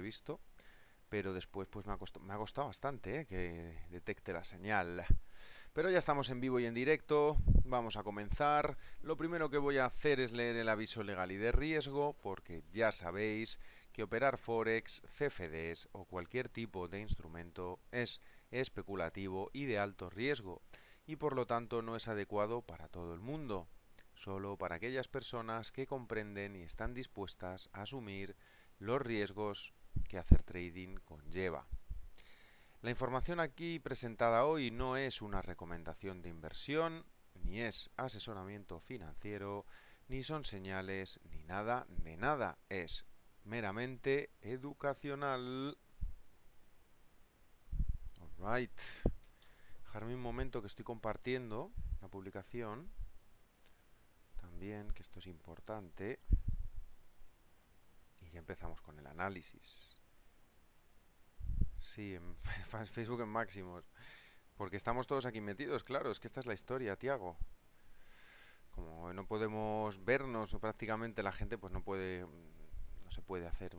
visto, pero después pues me ha costado, me ha costado bastante ¿eh? que detecte la señal. Pero ya estamos en vivo y en directo, vamos a comenzar. Lo primero que voy a hacer es leer el aviso legal y de riesgo, porque ya sabéis que operar Forex, CFDs o cualquier tipo de instrumento es especulativo y de alto riesgo, y por lo tanto no es adecuado para todo el mundo, solo para aquellas personas que comprenden y están dispuestas a asumir los riesgos que hacer trading conlleva. La información aquí presentada hoy no es una recomendación de inversión, ni es asesoramiento financiero, ni son señales, ni nada de nada. Es meramente educacional. Alright. Dejarme un momento que estoy compartiendo la publicación. También, que esto es importante empezamos con el análisis. Sí, en Facebook en Máximos. Porque estamos todos aquí metidos, claro, es que esta es la historia, Tiago. Como no podemos vernos prácticamente la gente pues no puede no se puede hacer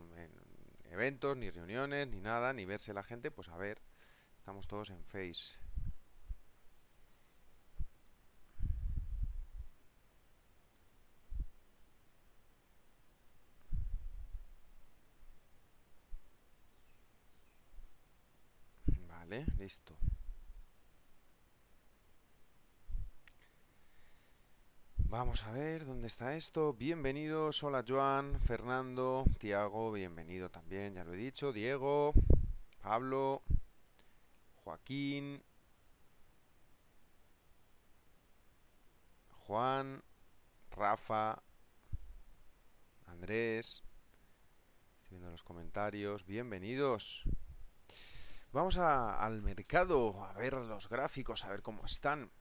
eventos ni reuniones ni nada, ni verse la gente, pues a ver, estamos todos en Face. listo. Vamos a ver dónde está esto. Bienvenidos, hola Joan, Fernando, Tiago, bienvenido también, ya lo he dicho. Diego, Pablo, Joaquín, Juan, Rafa, Andrés, viendo los comentarios, bienvenidos. Vamos al mercado, a ver los gráficos, a ver cómo están.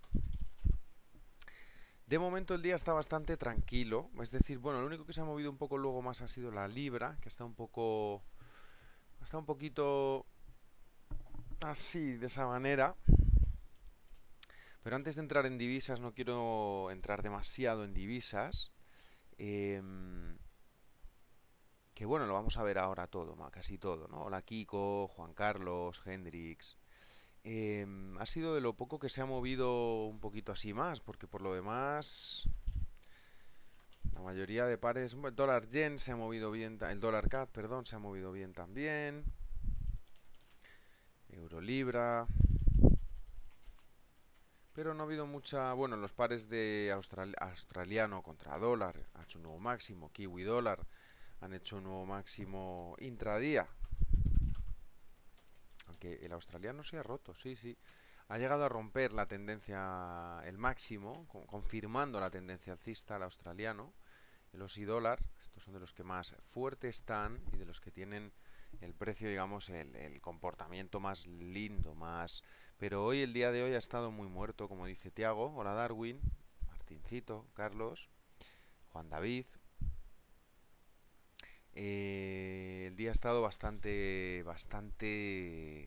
De momento el día está bastante tranquilo, es decir, bueno, lo único que se ha movido un poco luego más ha sido la libra, que está un poco... está un poquito así, de esa manera. Pero antes de entrar en divisas, no quiero entrar demasiado en divisas. Em, que bueno, lo vamos a ver ahora todo, casi todo, ¿no? Hola Kiko, Juan Carlos, Hendrix. Em, ha sido de lo poco que se ha movido un poquito así más, porque por lo demás la mayoría de pares, el dólar yen se ha movido bien, el dólar CAD, perdón, se ha movido bien también. Euro libra. Pero no ha habido mucha, bueno, los pares de australiano contra dólar, ha hecho un nuevo máximo, kiwi dólar han hecho un nuevo máximo intradía. Aunque el australiano se ha roto, sí, sí. Ha llegado a romper la tendencia, el máximo, confirmando la tendencia alcista al australiano. El OSI dólar, estos son de los que más fuertes están y de los que tienen el precio, digamos, el, el comportamiento más lindo, más... Pero hoy, el día de hoy, ha estado muy muerto, como dice Tiago. Hola Darwin, Martincito, Carlos, Juan David, eh, el día ha estado bastante, bastante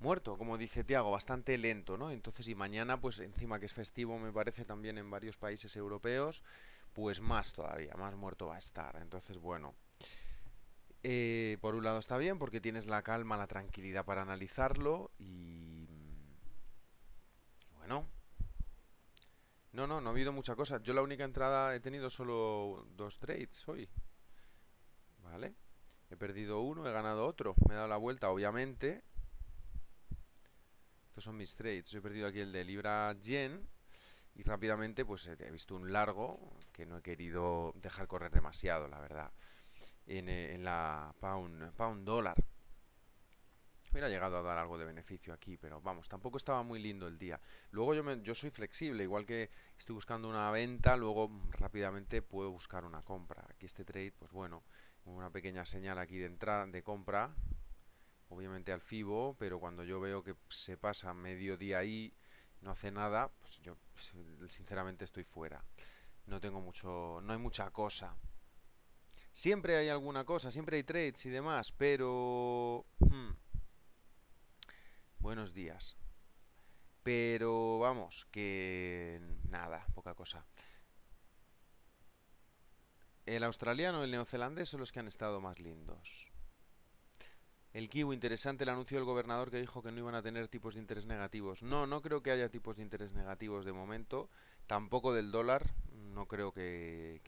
muerto, como dice Tiago, bastante lento, ¿no? Entonces, y mañana, pues encima que es festivo, me parece también en varios países europeos, pues más todavía, más muerto va a estar. Entonces, bueno, eh, por un lado está bien porque tienes la calma, la tranquilidad para analizarlo y... Bueno. No, no, no ha habido mucha cosa. Yo la única entrada he tenido solo dos trades hoy. ¿Vale? He perdido uno, he ganado otro. Me he dado la vuelta, obviamente. Estos son mis trades. he perdido aquí el de Libra Yen. Y rápidamente, pues he visto un largo que no he querido dejar correr demasiado, la verdad. En, eh, en la pound, pound dólar. Hubiera llegado a dar algo de beneficio aquí, pero vamos, tampoco estaba muy lindo el día. Luego yo, yo soy flexible, igual que estoy buscando una venta, luego mm, rápidamente puedo buscar una compra. Aquí este trade, pues bueno, una pequeña señal aquí de entrada de compra obviamente al FIBO pero cuando yo veo que se pasa mediodía ahí no hace nada pues yo sinceramente estoy fuera no tengo mucho no hay mucha cosa siempre hay alguna cosa siempre hay trades y demás pero hmm, buenos días pero vamos que nada poca cosa el australiano y el neozelandés son los que han estado más lindos. El kiwi, interesante el anuncio del gobernador que dijo que no iban a tener tipos de interés negativos. No, no creo que haya tipos de interés negativos de momento. Tampoco del dólar. No creo que,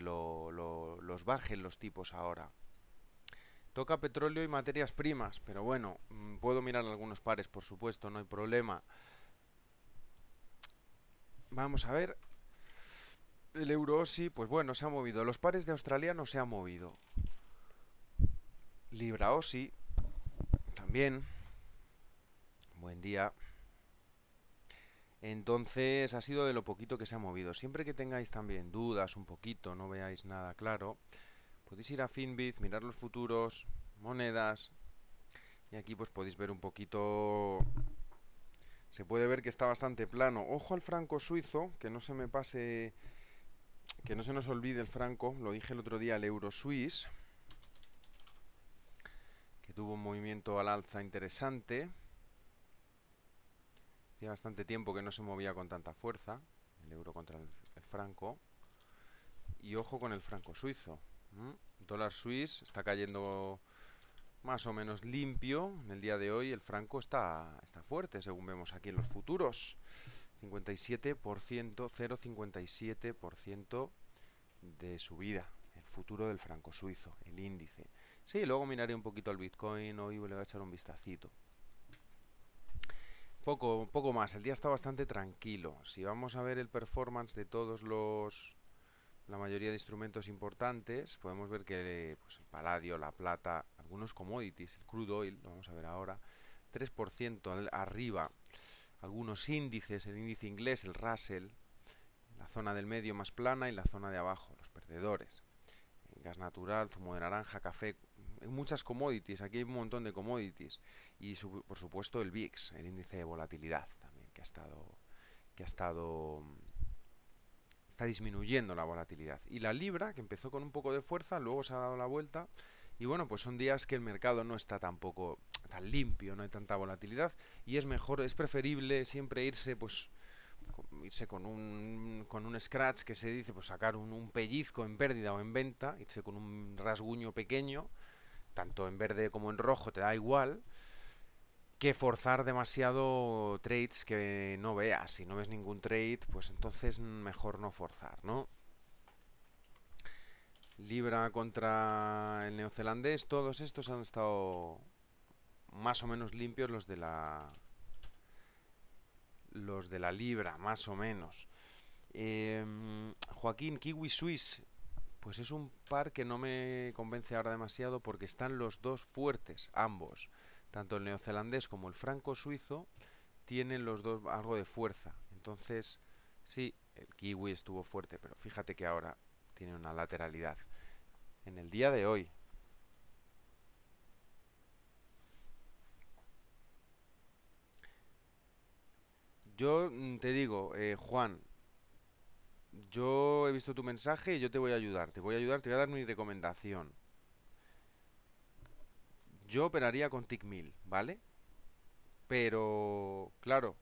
lo, los bajen los tipos ahora. Toca petróleo y materias primas, pero bueno, mm, puedo mirar algunos pares, por supuesto, no hay problema. Vamos a ver el euro, sí, pues bueno, se ha movido. Los pares de Australia no se han movido. Libra sí. también. Buen día. Entonces ha sido de lo poquito que se ha movido. Siempre que tengáis también dudas un poquito, no veáis nada claro, podéis ir a Finbit, mirar los futuros, monedas. Y aquí pues podéis ver un poquito se puede ver que está bastante plano. Ojo al franco suizo, que no se me pase que no se nos olvide el franco, lo dije el otro día el euro suiz, que tuvo un movimiento al alza interesante. Hacía bastante tiempo que no se movía con tanta fuerza, el euro contra el, franco. Y ojo con el franco suizo. El dólar suiz está cayendo más o menos limpio en el día de hoy. El franco está, está fuerte, según vemos aquí en los futuros. 57%, 0,57% de subida. El futuro del franco suizo, el índice. Sí, luego miraré un poquito al Bitcoin, hoy le voy a echar un vistacito. Poco, poco más, el día está bastante tranquilo. Si vamos a ver el performance de todos los... La mayoría de instrumentos importantes, podemos ver que pues, el paladio, la plata, algunos commodities, el crudo oil, lo vamos a ver ahora, 3% arriba algunos índices, el índice inglés, el Russell, la zona del medio más plana y la zona de abajo, los perdedores. Eh, gas natural, zumo de naranja, café, eh, muchas commodities, aquí hay un montón de commodities. Y por supuesto el VIX, el índice de volatilidad también, que ha estado... que ha estado mm, está disminuyendo la volatilidad. Y la libra, que empezó con un poco de fuerza, luego se ha dado la vuelta. Y bueno, pues son días que el mercado no está tampoco tan limpio, no hay tanta volatilidad y es mejor, es preferible siempre irse pues irse con un, con un scratch que se dice, pues sacar un, pellizco en pérdida o en venta, irse con un rasguño pequeño, tanto en verde como en rojo, te da igual, que forzar demasiado trades que no veas. Si no ves ningún trade, pues entonces mejor no forzar, ¿no? Libra contra el neozelandés, todos estos han estado más o menos limpios los de la los de la libra, más o menos. Em, Joaquín, Kiwi Swiss, pues es un par que no me convence ahora demasiado porque están los dos fuertes, ambos. Tanto el neozelandés como el franco suizo tienen los dos algo de fuerza. Entonces, sí, el kiwi estuvo fuerte, pero fíjate que ahora tiene una lateralidad. En el día de hoy, Yo mm, te digo, eh, Juan, yo he visto tu mensaje y yo te voy a ayudar. Te voy a ayudar, te voy a dar mi recomendación. Yo operaría con tic ¿vale? Pero, claro,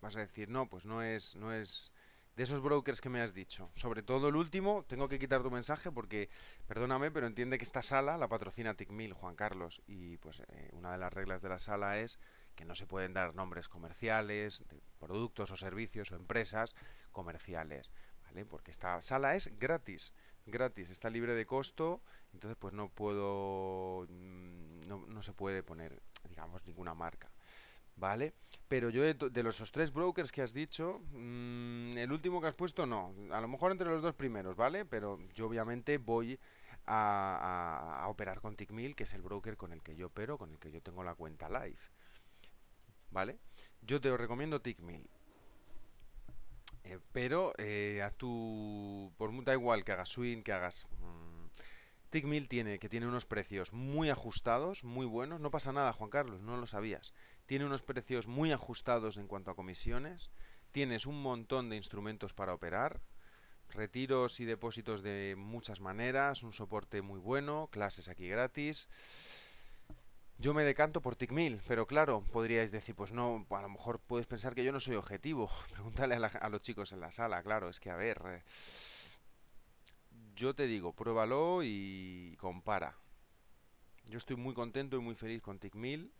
vas a decir, no, pues no es, no es de esos brokers que me has dicho. Sobre todo el último, tengo que quitar tu mensaje porque, perdóname, pero entiende que esta sala la patrocina tic Juan Carlos. Y pues eh, una de las reglas de la sala es que no se pueden dar nombres comerciales, de productos o servicios o empresas comerciales, ¿vale? Porque esta sala es gratis, gratis, está libre de costo, entonces pues no puedo, mm, no, se puede poner, digamos, ninguna marca. ¿Vale? Pero yo de, los tres brokers que has dicho, mm, el último que has puesto no, a lo mejor entre los dos primeros, ¿vale? Pero yo obviamente voy a, a operar con Tickmill, que es el broker con el que yo opero, con el que yo tengo la cuenta live. ¿vale? Yo te recomiendo TickMill. Eh, pero eh, a tu. Por da igual que hagas swing, que hagas. Mm, TickMill tiene, que tiene unos precios muy ajustados, muy buenos. No pasa nada, Juan Carlos, no lo sabías. Tiene unos precios muy ajustados en cuanto a comisiones. Tienes un montón de instrumentos para operar. Retiros y depósitos de muchas maneras. Un soporte muy bueno. Clases aquí gratis. Yo me decanto por Tickmill, pero claro, podríais decir, pues no, a lo mejor puedes pensar que yo no soy objetivo. Pregúntale a, los chicos en la sala, claro, es que a ver. Eh, yo te digo, pruébalo y compara. Yo estoy muy contento y muy feliz con Tickmill,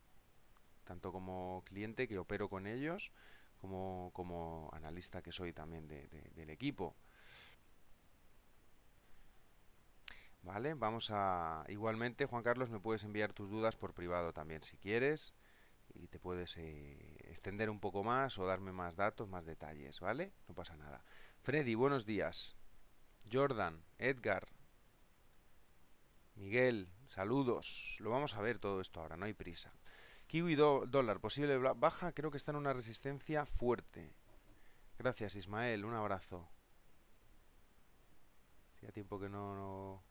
tanto como cliente que opero con ellos, como, como analista que soy también del equipo. ¿Vale? Vamos a... Igualmente, Juan Carlos, me puedes enviar tus dudas por privado también si quieres. Y te puedes eh, extender un poco más o darme más datos, más detalles, ¿vale? No pasa nada. Freddy, buenos días. Jordan, Edgar, Miguel, saludos. Lo vamos a ver todo esto ahora, no hay prisa. Kiwi dólar, posible baja, creo que está en una resistencia fuerte. Gracias Ismael, un abrazo. Hacía tiempo que no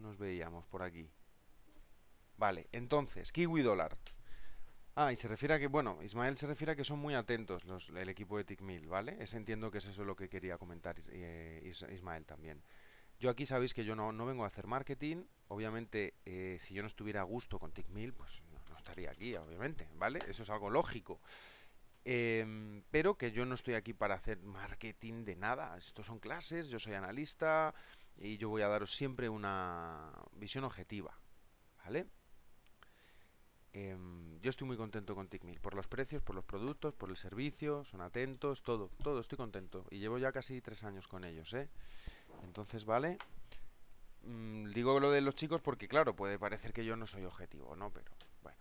nos veíamos por aquí. Vale, entonces, Kiwi Dólar. Ah, y se refiere a que, bueno, Ismael se refiere a que son muy atentos los, el equipo de Tickmill, ¿vale? Es, entiendo que es eso lo que quería comentar eh, Ismael también. Yo aquí sabéis que yo no, no vengo a hacer marketing, obviamente eh, si yo no estuviera a gusto con TICMIL, pues no, estaría aquí, obviamente, ¿vale? Eso es algo lógico. Em, pero que yo no estoy aquí para hacer marketing de nada, estos son clases, yo soy analista, y yo voy a daros siempre una visión objetiva, ¿vale? Em, yo estoy muy contento con TICMIL, por los precios, por los productos, por el servicio, son atentos, todo, todo, estoy contento. Y llevo ya casi tres años con ellos, ¿eh? Entonces, ¿vale? Mm, digo lo de los chicos porque, claro, puede parecer que yo no soy objetivo, ¿no? Pero, bueno,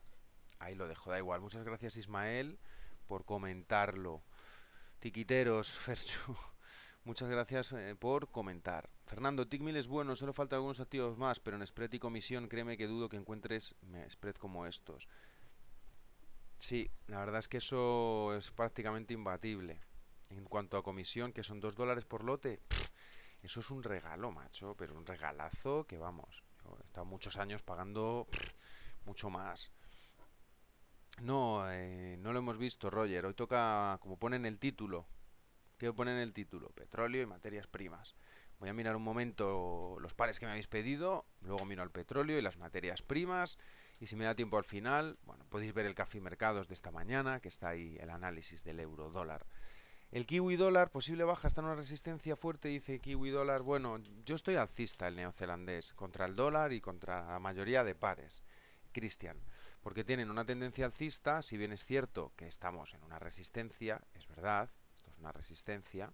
ahí lo dejo, da igual. Muchas gracias, Ismael, por comentarlo. Tiquiteros, Ferchu. Muchas gracias eh, por comentar. Fernando, Tickmill es bueno, solo falta algunos activos más, pero en spread y comisión créeme que dudo que encuentres spread como estos. Sí, la verdad es que eso es prácticamente imbatible. En cuanto a comisión, que son 2 dólares por lote, eso es un regalo, macho, pero un regalazo que vamos. he estado muchos años pagando mucho más. No, eh, no lo hemos visto, Roger. Hoy toca, como pone en el título, que en el título, petróleo y materias primas. Voy a mirar un momento los pares que me habéis pedido, luego miro el petróleo y las materias primas, y si me da tiempo al final, bueno, podéis ver el café mercados de esta mañana, que está ahí el análisis del euro dólar. El kiwi dólar, posible baja, está en una resistencia fuerte, dice kiwi dólar. Bueno, yo estoy alcista el neozelandés, contra el dólar y contra la mayoría de pares. Cristian, porque tienen una tendencia alcista, si bien es cierto que estamos en una resistencia, es verdad, una resistencia.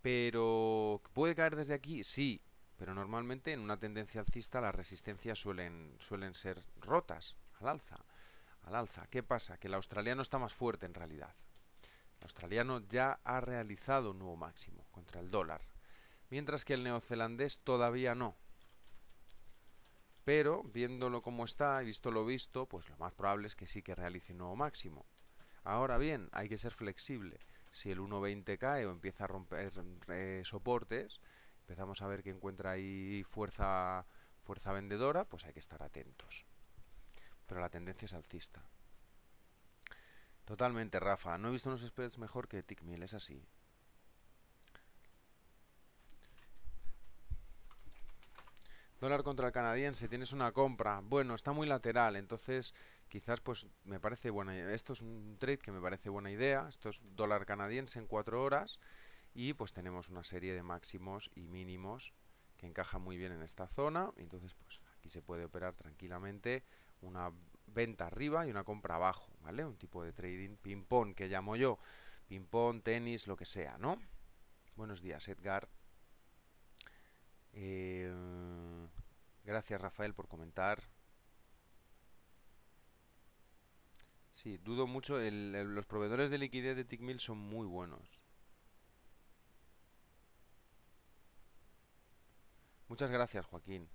Pero puede caer desde aquí, sí, pero normalmente en una tendencia alcista las resistencias suelen, suelen ser rotas al alza. Al alza. ¿Qué pasa? Que el australiano está más fuerte en realidad. El australiano ya ha realizado un nuevo máximo contra el dólar, mientras que el neozelandés todavía no. Pero viéndolo como está y visto lo visto, pues lo más probable es que sí que realice un nuevo máximo. Ahora bien, hay que ser flexible si el 1.20 cae o empieza a romper eh, soportes, empezamos a ver que encuentra ahí fuerza, fuerza vendedora, pues hay que estar atentos. Pero la tendencia es alcista. Totalmente, Rafa. No he visto unos spreads mejor que Tickmill, es así. Dólar contra el canadiense, tienes una compra. Bueno, está muy lateral, entonces quizás pues me parece buena esto es un trade que me parece buena idea esto es dólar canadiense en cuatro horas y pues tenemos una serie de máximos y mínimos que encaja muy bien en esta zona entonces pues aquí se puede operar tranquilamente una venta arriba y una compra abajo vale un tipo de trading ping pong que llamo yo ping pong tenis lo que sea no buenos días Edgar eh, gracias Rafael por comentar Sí, dudo mucho. los proveedores de liquidez de Tickmill son muy buenos. Muchas gracias, Joaquín.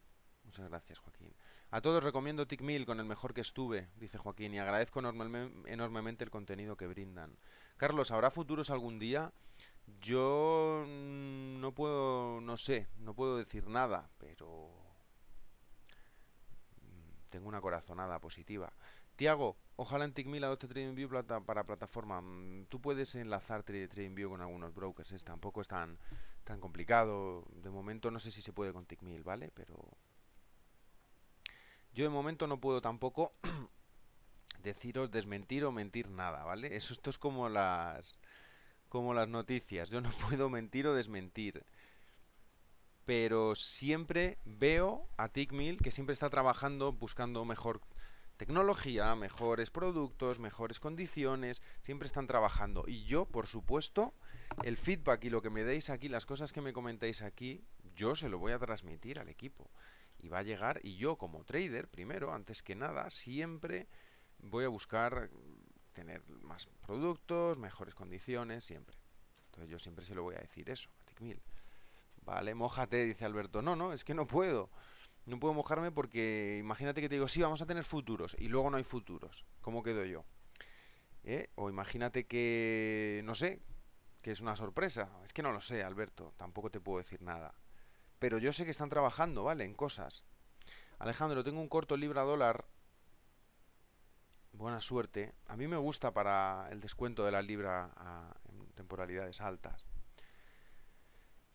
Muchas gracias, Joaquín. A todos recomiendo Tickmill con el mejor que estuve, dice Joaquín, y agradezco enormemente el contenido que brindan. Carlos, ¿habrá futuros algún día? Yo no puedo, no sé, no puedo decir nada, pero mm, tengo una corazonada positiva. Tiago, Ojalá en TickMill adopte este TradingView plata para plataforma. Mm, tú puedes enlazar TradingView con algunos brokers, es, tampoco es tan, tan complicado. De momento no sé si se puede con TickMill, ¿vale? Pero yo de momento no puedo tampoco deciros desmentir o mentir nada, ¿vale? Eso esto es como las como las noticias. Yo no puedo mentir o desmentir. Pero siempre veo a TickMill que siempre está trabajando buscando mejor tecnología, mejores productos, mejores condiciones, siempre están trabajando. Y yo, por supuesto, el feedback y lo que me deis aquí, las cosas que me comentáis aquí, yo se lo voy a transmitir al equipo. Y va a llegar, y yo como trader, primero, antes que nada, siempre voy a buscar tener más productos, mejores condiciones, siempre. Entonces yo siempre se lo voy a decir eso, Matic Vale, mojate, dice Alberto. No, no, es que no puedo. No puedo mojarme porque imagínate que te digo, sí, vamos a tener futuros y luego no hay futuros. ¿Cómo quedo yo? ¿Eh? O imagínate que, no sé, que es una sorpresa. Es que no lo sé, Alberto, tampoco te puedo decir nada. Pero yo sé que están trabajando, ¿vale? En cosas. Alejandro, tengo un corto libra dólar. Buena suerte. A mí me gusta para el descuento de la libra ah, en temporalidades altas.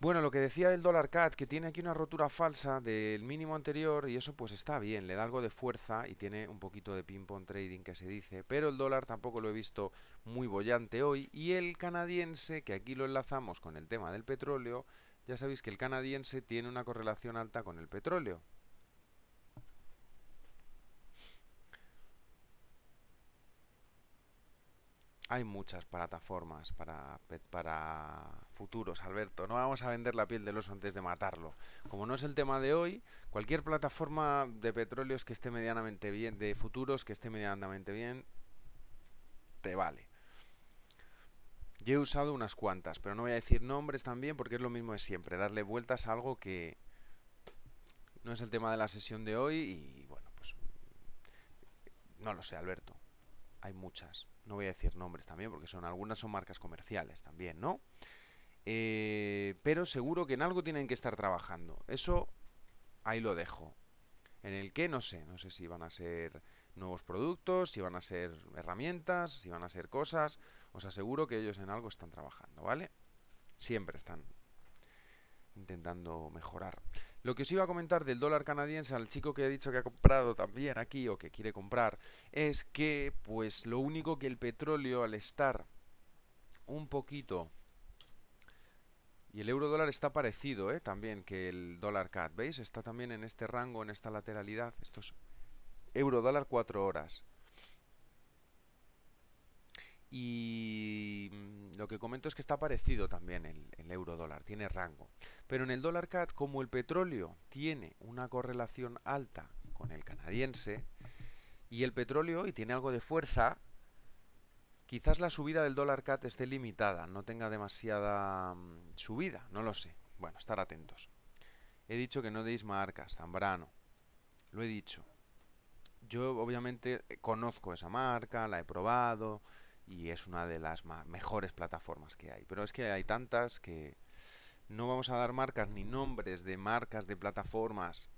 Bueno, lo que decía del dólar CAD, que tiene aquí una rotura falsa del mínimo anterior y eso pues está bien, le da algo de fuerza y tiene un poquito de ping-pong trading que se dice, pero el dólar tampoco lo he visto muy bollante hoy y el canadiense, que aquí lo enlazamos con el tema del petróleo, ya sabéis que el canadiense tiene una correlación alta con el petróleo, hay muchas plataformas para, para futuros, Alberto. No vamos a vender la piel del oso antes de matarlo. Como no es el tema de hoy, cualquier plataforma de petróleos que esté medianamente bien, de futuros que esté medianamente bien, te vale. Yo he usado unas cuantas, pero no voy a decir nombres también porque es lo mismo de siempre, darle vueltas a algo que no es el tema de la sesión de hoy y bueno, pues no lo sé, Alberto. Hay muchas no voy a decir nombres también, porque son algunas son marcas comerciales también, ¿no? Eh, pero seguro que en algo tienen que estar trabajando. Eso ahí lo dejo. En el que no sé, no sé si van a ser nuevos productos, si van a ser herramientas, si van a ser cosas. Os aseguro que ellos en algo están trabajando, ¿vale? Siempre están intentando mejorar. Lo que os iba a comentar del dólar canadiense al chico que ha dicho que ha comprado también aquí o que quiere comprar es que pues lo único que el petróleo al estar un poquito y el euro dólar está parecido eh, también que el dólar CAD, ¿veis? Está también en este rango, en esta lateralidad. Estos euro dólar 4 horas y mm, lo que comento es que está parecido también el, euro dólar, tiene rango. Pero en el dólar CAD, como el petróleo tiene una correlación alta con el canadiense, y el petróleo, y tiene algo de fuerza, quizás la subida del dólar CAD esté limitada, no tenga demasiada mm, subida, no lo sé. Bueno, estar atentos. He dicho que no deis marcas, Zambrano. Lo he dicho. Yo obviamente conozco esa marca, la he probado, y es una de las mejores plataformas que hay. Pero es que hay tantas que no vamos a dar marcas ni nombres de marcas de plataformas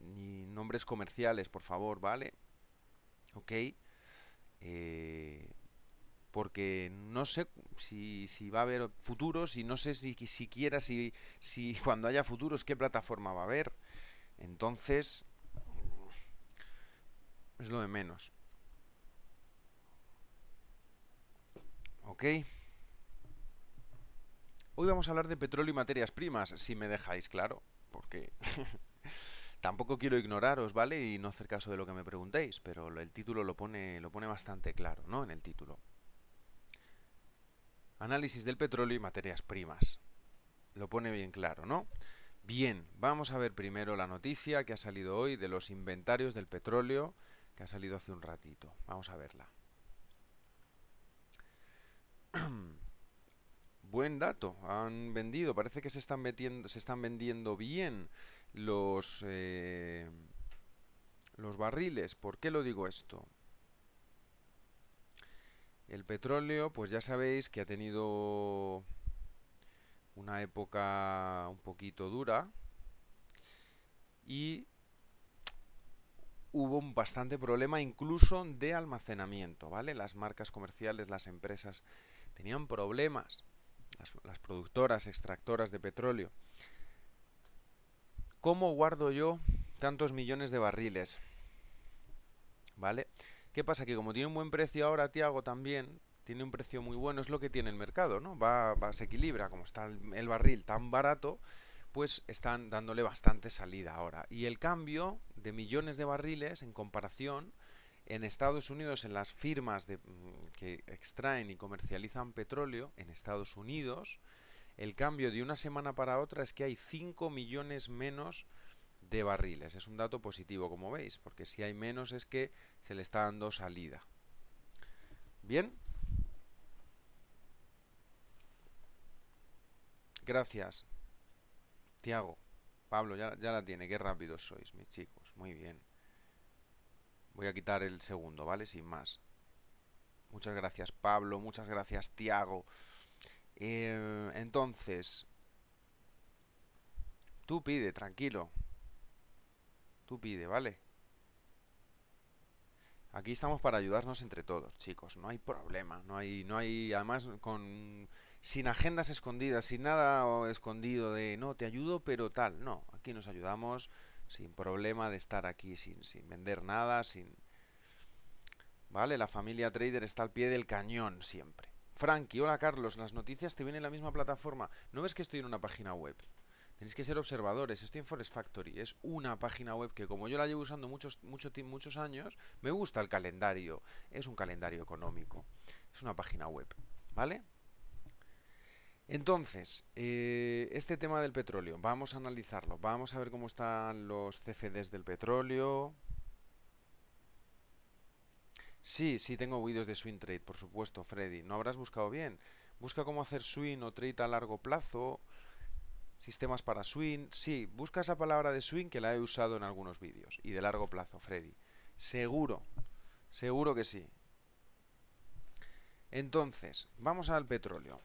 ni nombres comerciales, por favor, ¿vale? ¿Ok? Eh, porque no sé si, si, va a haber futuros y no sé si siquiera si, si cuando haya futuros qué plataforma va a haber. Entonces, es lo de menos. Ok. Hoy vamos a hablar de petróleo y materias primas, si me dejáis claro, porque tampoco quiero ignoraros, ¿vale? Y no hacer caso de lo que me preguntéis, pero el título lo pone, lo pone bastante claro, ¿no? En el título. Análisis del petróleo y materias primas. Lo pone bien claro, ¿no? Bien, vamos a ver primero la noticia que ha salido hoy de los inventarios del petróleo, que ha salido hace un ratito. Vamos a verla. Buen dato, han vendido, parece que se están, metiendo, se están vendiendo bien los, eh, los barriles. ¿Por qué lo digo esto? El petróleo, pues ya sabéis que ha tenido una época un poquito dura y hubo un bastante problema incluso de almacenamiento, ¿vale? Las marcas comerciales, las empresas tenían problemas, las, productoras, extractoras de petróleo. ¿Cómo guardo yo tantos millones de barriles? ¿Vale? ¿Qué pasa? Que como tiene un buen precio ahora, Tiago, también, tiene un precio muy bueno, es lo que tiene el mercado, ¿no? Va, va se equilibra, como está el, barril tan barato, pues están dándole bastante salida ahora. Y el cambio de millones de barriles en comparación en Estados Unidos, en las firmas mm, que extraen y comercializan petróleo, en Estados Unidos, el cambio de una semana para otra es que hay 5 millones menos de barriles. Es un dato positivo, como veis, porque si hay menos es que se le está dando salida. Bien. Gracias. Tiago. Pablo, ya, ya la tiene. Qué rápidos sois, mis chicos. Muy bien. Voy a quitar el segundo, ¿vale? Sin más. Muchas gracias Pablo, muchas gracias Tiago. Eh, entonces, tú pide, tranquilo. Tú pide, ¿vale? Aquí estamos para ayudarnos entre todos, chicos. No hay problema, no hay, no hay, además con sin agendas escondidas, sin nada escondido de no te ayudo pero tal. No, aquí nos ayudamos sin problema de estar aquí sin, sin vender nada, sin... ¿Vale? La familia trader está al pie del cañón siempre. Frankie, hola Carlos, las noticias te vienen en la misma plataforma. ¿No ves que estoy en una página web? Tenéis que ser observadores. Estoy en Forest Factory. Es una página web que, como yo la llevo usando muchos, mucho, muchos años, me gusta el calendario. Es un calendario económico. Es una página web. ¿Vale? Entonces, eh, este tema del petróleo, vamos a analizarlo, vamos a ver cómo están los CFDs del petróleo. Sí, sí, tengo vídeos de swing trade, por supuesto, Freddy. ¿No habrás buscado bien? Busca cómo hacer swing o trade a largo plazo, sistemas para swing. Sí, busca esa palabra de swing que la he usado en algunos vídeos y de largo plazo, Freddy. Seguro, seguro que sí. Entonces, vamos al petróleo.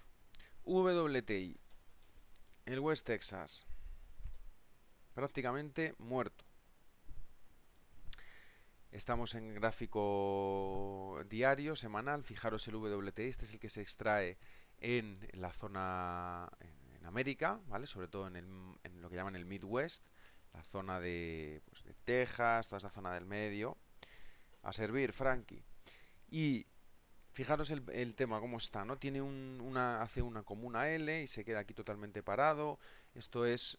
WTI. El West Texas. Prácticamente muerto. Estamos en gráfico diario, semanal. Fijaros el WTI. Este es el que se extrae en la zona en América, ¿vale? Sobre todo en, lo que llaman el Midwest. La zona pues, de, Texas, toda esa zona del medio. A servir, Frankie. Y Fijaros el, tema, cómo está, ¿no? Tiene una, hace una comuna L y se queda aquí totalmente parado. Esto es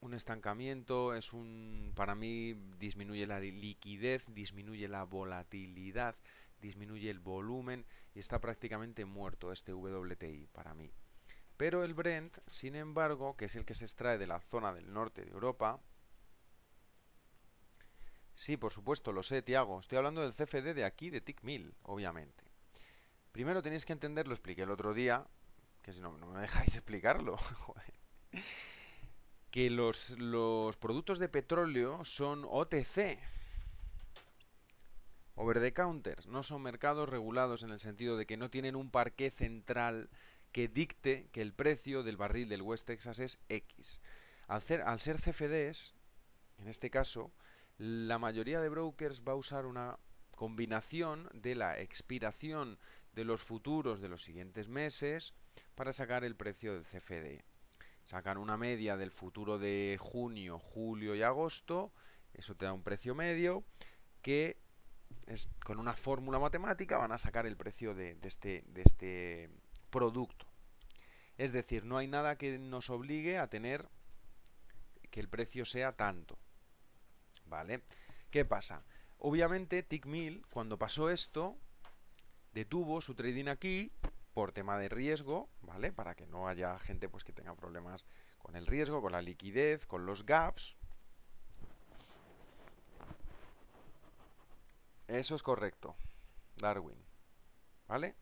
un estancamiento, es un, para mí disminuye la liquidez, disminuye la volatilidad, disminuye el volumen y está prácticamente muerto este WTI para mí. Pero el Brent, sin embargo, que es el que se extrae de la zona del norte de Europa, Sí, por supuesto, lo sé, Tiago. Estoy hablando del CFD de aquí, de TIC 1000, obviamente. Primero tenéis que entender, lo expliqué el otro día, que si no, no me dejáis explicarlo, que los, productos de petróleo son OTC, over the counter, no son mercados regulados en el sentido de que no tienen un parqué central que dicte que el precio del barril del West Texas es X. Al ser, al ser CFDs, en este caso, la mayoría de brokers va a usar una combinación de la expiración de los futuros de los siguientes meses para sacar el precio del CFD. Sacan una media del futuro de junio, julio y agosto, eso te da un precio medio, que es, con una fórmula matemática van a sacar el precio de, este, de este producto. Es decir, no hay nada que nos obligue a tener que el precio sea tanto. ¿Vale? ¿Qué pasa? Obviamente, Tickmill cuando pasó esto, detuvo su trading aquí por tema de riesgo, ¿vale? Para que no haya gente pues, que tenga problemas con el riesgo, con la liquidez, con los gaps. Eso es correcto, Darwin. ¿Vale?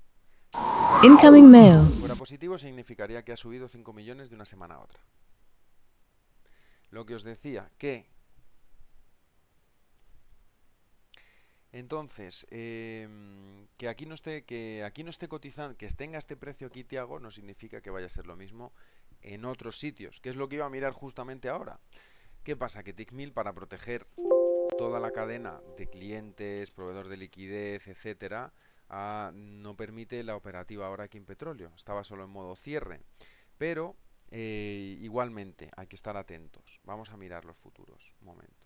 Incoming mail. Si fuera positivo significaría que ha subido 5 millones de una semana a otra. Lo que os decía, que Entonces, em, que aquí no esté, que aquí no esté cotizando, que tenga este precio aquí, Tiago, no significa que vaya a ser lo mismo en otros sitios, que es lo que iba a mirar justamente ahora. ¿Qué pasa? Que TICMIL para proteger toda la cadena de clientes, proveedor de liquidez, etcétera, ah, no permite la operativa ahora aquí en petróleo. Estaba solo en modo cierre. Pero eh, igualmente hay que estar atentos. Vamos a mirar los futuros. momentos. momento.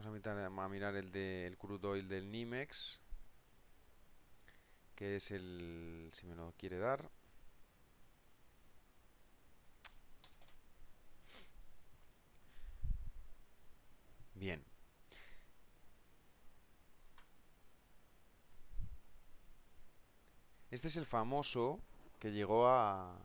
Vamos a mirar, a mirar el del crude oil del Nimex. Que es el... si me lo quiere dar. Bien. Este es el famoso que llegó a,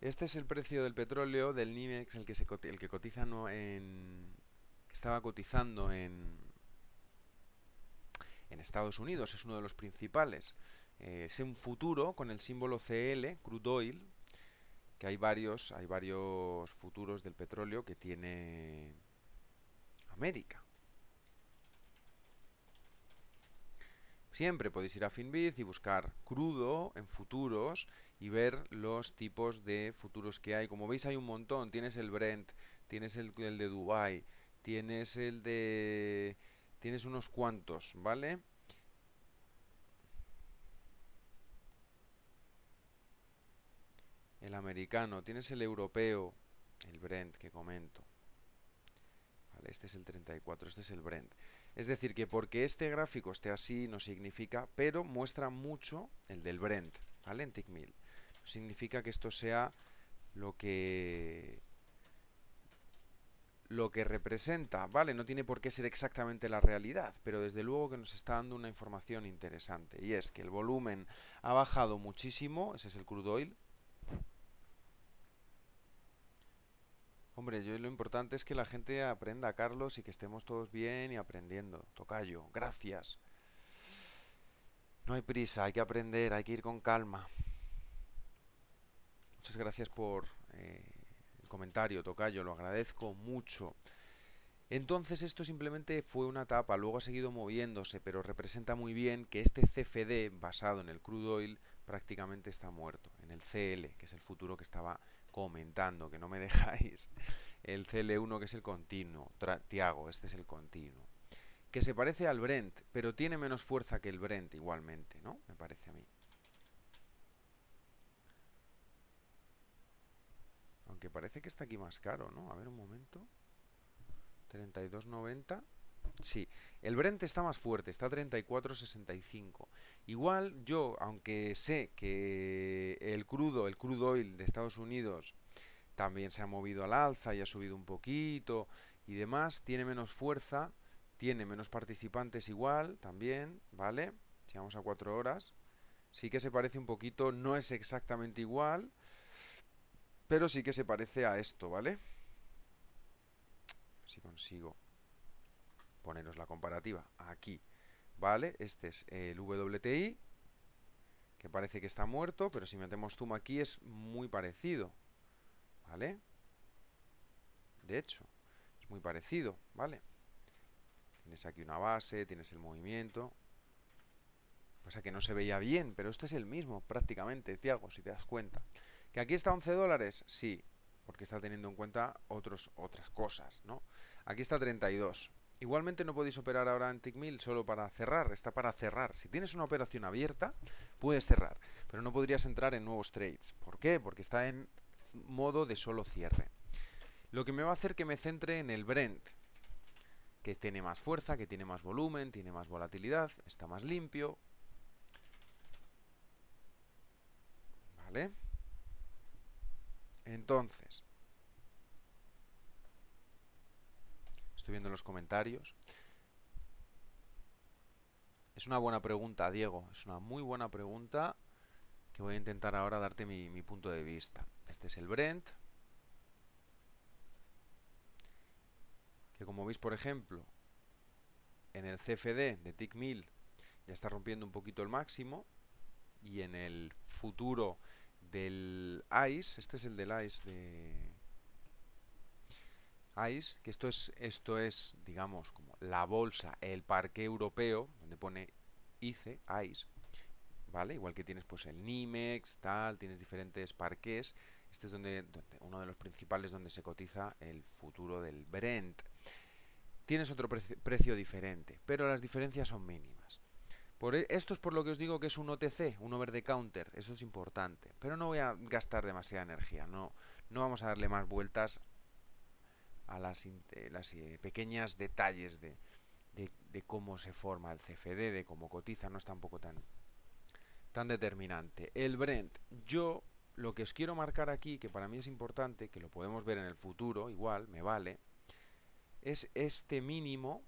Este es el precio del petróleo del NIMEX, el que, se, el que cotiza en, que estaba cotizando en, en Estados Unidos, es uno de los principales. Eh, es un futuro con el símbolo CL, crude oil, que hay varios, hay varios futuros del petróleo que tiene América. Siempre podéis ir a Finbiz y buscar crudo en futuros y ver los tipos de futuros que hay. Como veis hay un montón, tienes el Brent, tienes el, de Dubai, tienes el de... tienes unos cuantos, ¿vale? El americano, tienes el europeo, el Brent que comento. este es el 34, este es el Brent. Es decir, que porque este gráfico esté así no significa, pero muestra mucho el del Brent, ¿vale? En significa que esto sea lo que lo que representa, ¿vale? No tiene por qué ser exactamente la realidad, pero desde luego que nos está dando una información interesante. Y es que el volumen ha bajado muchísimo, ese es el crude oil. Hombre, yo lo importante es que la gente aprenda, Carlos, y que estemos todos bien y aprendiendo. Tocayo, gracias. No hay prisa, hay que aprender, hay que ir con calma gracias por eh, el comentario, Tocayo, lo agradezco mucho. Entonces esto simplemente fue una etapa, luego ha seguido moviéndose, pero representa muy bien que este CFD basado en el crude oil prácticamente está muerto, en el CL, que es el futuro que estaba comentando, que no me dejáis, el CL1 que es el continuo, Tiago, este es el continuo, que se parece al Brent, pero tiene menos fuerza que el Brent igualmente, ¿no? Me parece a mí. Aunque parece que está aquí más caro, ¿no? A ver un momento. 32.90. Sí, el Brent está más fuerte, está 34.65. Igual yo, aunque sé que el crudo, el crudo oil de Estados Unidos también se ha movido al alza y ha subido un poquito y demás, tiene menos fuerza, tiene menos participantes igual también, ¿vale? Llegamos a 4 horas, sí que se parece un poquito, no es exactamente igual, pero sí que se parece a esto, ¿vale? Si consigo poneros la comparativa aquí, ¿vale? Este es el WTI, que parece que está muerto, pero si metemos zoom aquí es muy parecido, ¿vale? De hecho, es muy parecido, ¿vale? Tienes aquí una base, tienes el movimiento. Pasa que no se veía bien, pero este es el mismo prácticamente, Tiago, si te das cuenta. ¿Que aquí está 11 dólares? Sí, porque está teniendo en cuenta otros, otras cosas, ¿no? Aquí está 32. Igualmente no podéis operar ahora en TICMIL solo para cerrar, está para cerrar. Si tienes una operación abierta, puedes cerrar, pero no podrías entrar en nuevos trades. ¿Por qué? Porque está en modo de solo cierre. Lo que me va a hacer que me centre en el Brent, que tiene más fuerza, que tiene más volumen, tiene más volatilidad, está más limpio. ¿Vale? Entonces, estoy viendo los comentarios. Es una buena pregunta, Diego. Es una muy buena pregunta que voy a intentar ahora darte mi, punto de vista. Este es el Brent. Que como veis, por ejemplo, en el CFD de TIC 1000 ya está rompiendo un poquito el máximo y en el futuro del ICE, este es el del ICE de ICE, que esto es, esto es, digamos, como la bolsa, el parque europeo, donde pone ICE, ICE, ¿vale? Igual que tienes pues el NIMEX, tal, tienes diferentes parques. Este es donde, uno de los principales donde se cotiza el futuro del Brent. Tienes otro precio diferente, pero las diferencias son mínimas. E, esto es por lo que os digo que es un OTC, un over the counter, eso es importante. Pero no voy a gastar demasiada energía, no, no vamos a darle más vueltas a las, eh, pequeñas detalles de, cómo se forma el CFD, de cómo cotiza, no es tampoco tan, tan determinante. El Brent, yo lo que os quiero marcar aquí, que para mí es importante, que lo podemos ver en el futuro, igual, me vale, es este mínimo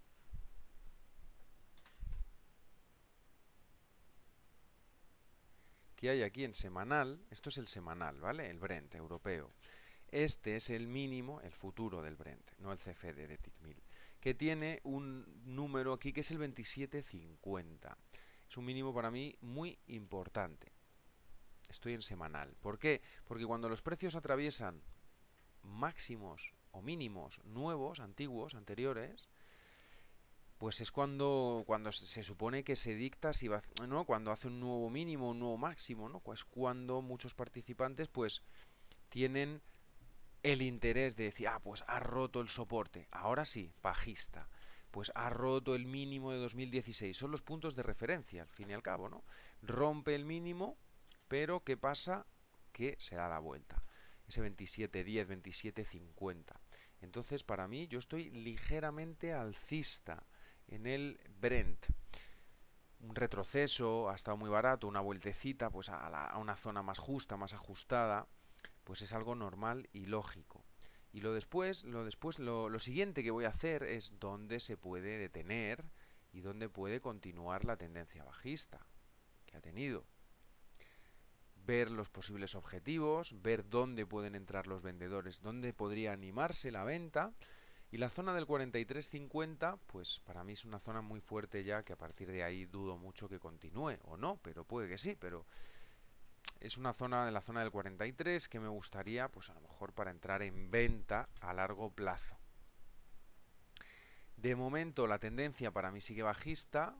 que hay aquí en semanal, esto es el semanal, ¿vale? El Brent europeo. Este es el mínimo, el futuro del Brent, no el CFD de TICMIL, que tiene un número aquí que es el 2750. Es un mínimo para mí muy importante. Estoy en semanal. ¿Por qué? Porque cuando los precios atraviesan máximos o mínimos nuevos, antiguos, anteriores, pues es cuando, cuando se supone que se dicta si va, ¿no? cuando hace un nuevo mínimo, un nuevo máximo, ¿no? Pues cuando muchos participantes pues tienen el interés de decir, ah, pues ha roto el soporte, ahora sí, bajista, pues ha roto el mínimo de 2016, son los puntos de referencia, al fin y al cabo, ¿no? Rompe el mínimo, pero ¿qué pasa? Que se da la vuelta. Ese 27.10, 27.50. Entonces, para mí, yo estoy ligeramente alcista en el Brent. Un retroceso, ha estado muy barato, una vueltecita pues a, una zona más justa, más ajustada, pues es algo normal y lógico. Y lo después, lo después, lo, lo, siguiente que voy a hacer es dónde se puede detener y dónde puede continuar la tendencia bajista que ha tenido. Ver los posibles objetivos, ver dónde pueden entrar los vendedores, dónde podría animarse la venta y la zona del 43.50, pues para mí es una zona muy fuerte ya, que a partir de ahí dudo mucho que continúe, o no, pero puede que sí, pero es una zona de la zona del 43 que me gustaría, pues a lo mejor para entrar en venta a largo plazo. De momento la tendencia para mí sigue bajista,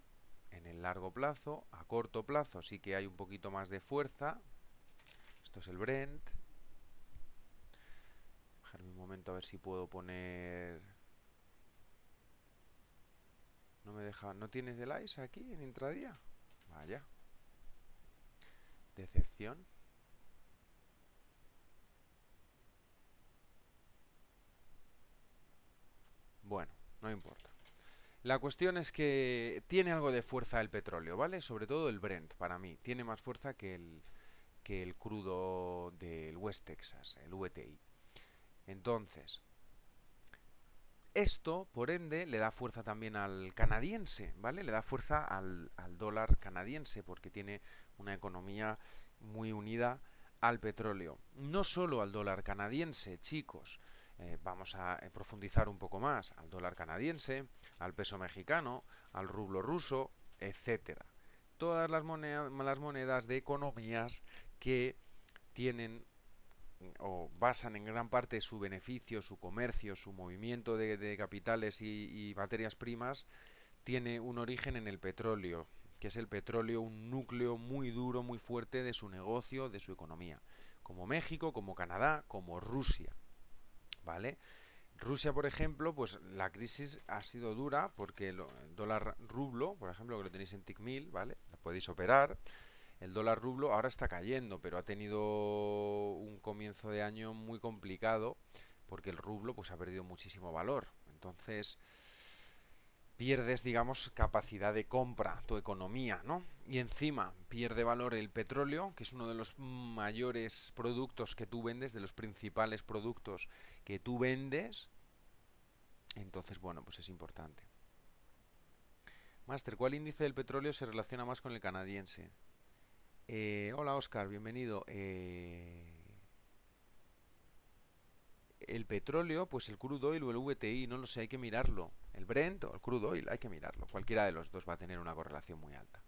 en el largo plazo, a corto plazo sí que hay un poquito más de fuerza, esto es el Brent, momento a ver si puedo poner... No me deja... ¿No tienes el ICE aquí en intradía? Vaya. Decepción. Bueno, no importa. La cuestión es que tiene algo de fuerza el petróleo, ¿vale? Sobre todo el Brent, para mí. Tiene más fuerza que el, que el crudo del West Texas, el WTI. Entonces, esto, por ende, le da fuerza también al canadiense, ¿vale? Le da fuerza al, dólar canadiense porque tiene una economía muy unida al petróleo. No solo al dólar canadiense, chicos. Eh, vamos a eh, profundizar un poco más al dólar canadiense, al peso mexicano, al rublo ruso, etcétera. Todas las monedas, las monedas de economías que tienen o basan en gran parte su beneficio, su comercio, su movimiento de, de capitales y, y, materias primas, tiene un origen en el petróleo, que es el petróleo un núcleo muy duro, muy fuerte de su negocio, de su economía, como México, como Canadá, como Rusia. ¿Vale? Rusia, por ejemplo, pues la crisis ha sido dura porque el dólar rublo, por ejemplo, que lo tenéis en mil ¿vale? Lo podéis operar. El dólar rublo ahora está cayendo, pero ha tenido un comienzo de año muy complicado porque el rublo pues ha perdido muchísimo valor. Entonces pierdes, digamos, capacidad de compra, tu economía, ¿no? Y encima pierde valor el petróleo, que es uno de los mayores productos que tú vendes, de los principales productos que tú vendes. Entonces, bueno, pues es importante. Master, ¿cuál índice del petróleo se relaciona más con el canadiense? Eh, hola Oscar, bienvenido. Eh, el petróleo, pues el crude oil o el VTI, no lo sé, hay que mirarlo. El Brent o el crude oil, hay que mirarlo. Cualquiera de los dos va a tener una correlación muy alta.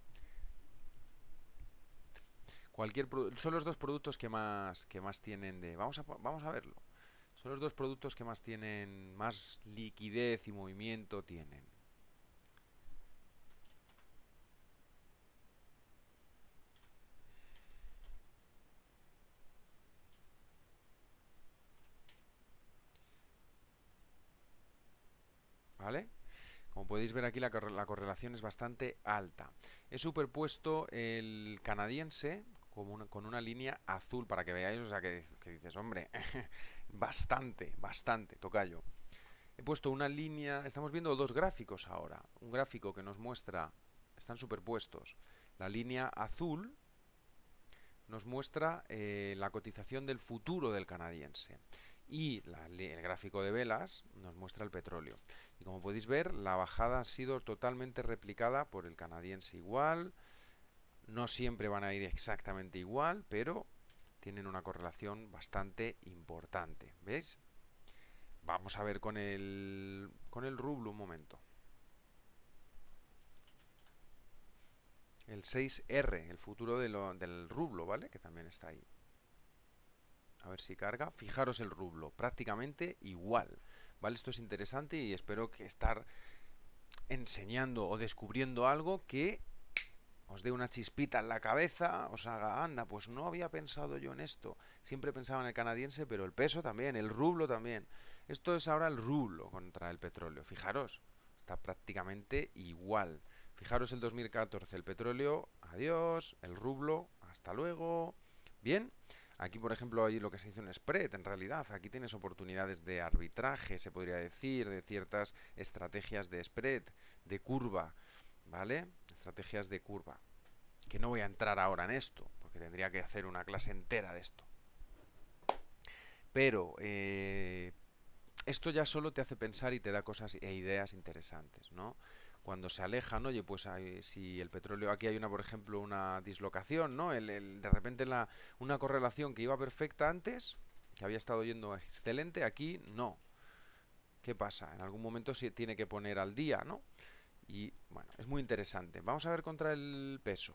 Cualquier son los dos productos que más que más tienen de vamos a vamos a verlo. Son los dos productos que más tienen más liquidez y movimiento tienen. Como podéis ver aquí la, correlación es bastante alta. He superpuesto el canadiense con una, línea azul para que veáis, o sea, que, dices, hombre, bastante, bastante, tocayo. He puesto una línea, estamos viendo dos gráficos ahora, un gráfico que nos muestra, están superpuestos, la línea azul nos muestra eh, la cotización del futuro del canadiense y el gráfico de velas nos muestra el petróleo. Y como podéis ver, la bajada ha sido totalmente replicada por el canadiense igual. No siempre van a ir exactamente igual, pero tienen una correlación bastante importante. ¿Veis? Vamos a ver con el, rublo un momento. El 6R, el futuro del rublo, ¿vale? Que también está ahí. A ver si carga. Fijaros el rublo, prácticamente igual. ¿Vale? Esto es interesante y espero que estar enseñando o descubriendo algo que os dé una chispita en la cabeza, os haga, anda, pues no había pensado yo en esto. Siempre pensaba en el canadiense, pero el peso también, el rublo también. Esto es ahora el rublo contra el petróleo. Fijaros, está prácticamente igual. Fijaros el 2014, el petróleo, adiós, el rublo, hasta luego. Bien, Aquí, por ejemplo, hay lo que se dice un spread, en realidad. Aquí tienes oportunidades de arbitraje, se podría decir, de ciertas estrategias de spread, de curva, ¿vale? Estrategias de curva. Que no voy a entrar ahora en esto, porque tendría que hacer una clase entera de esto. Pero eh, esto ya solo te hace pensar y te da cosas e ideas interesantes, ¿no? cuando se alejan, oye, pues si el petróleo, aquí hay una, por ejemplo, una dislocación, ¿no? de repente la, una correlación que iba perfecta antes, que había estado yendo excelente, aquí no. ¿Qué pasa? En algún momento se tiene que poner al día, ¿no? Y bueno, es muy interesante. Vamos a ver contra el peso.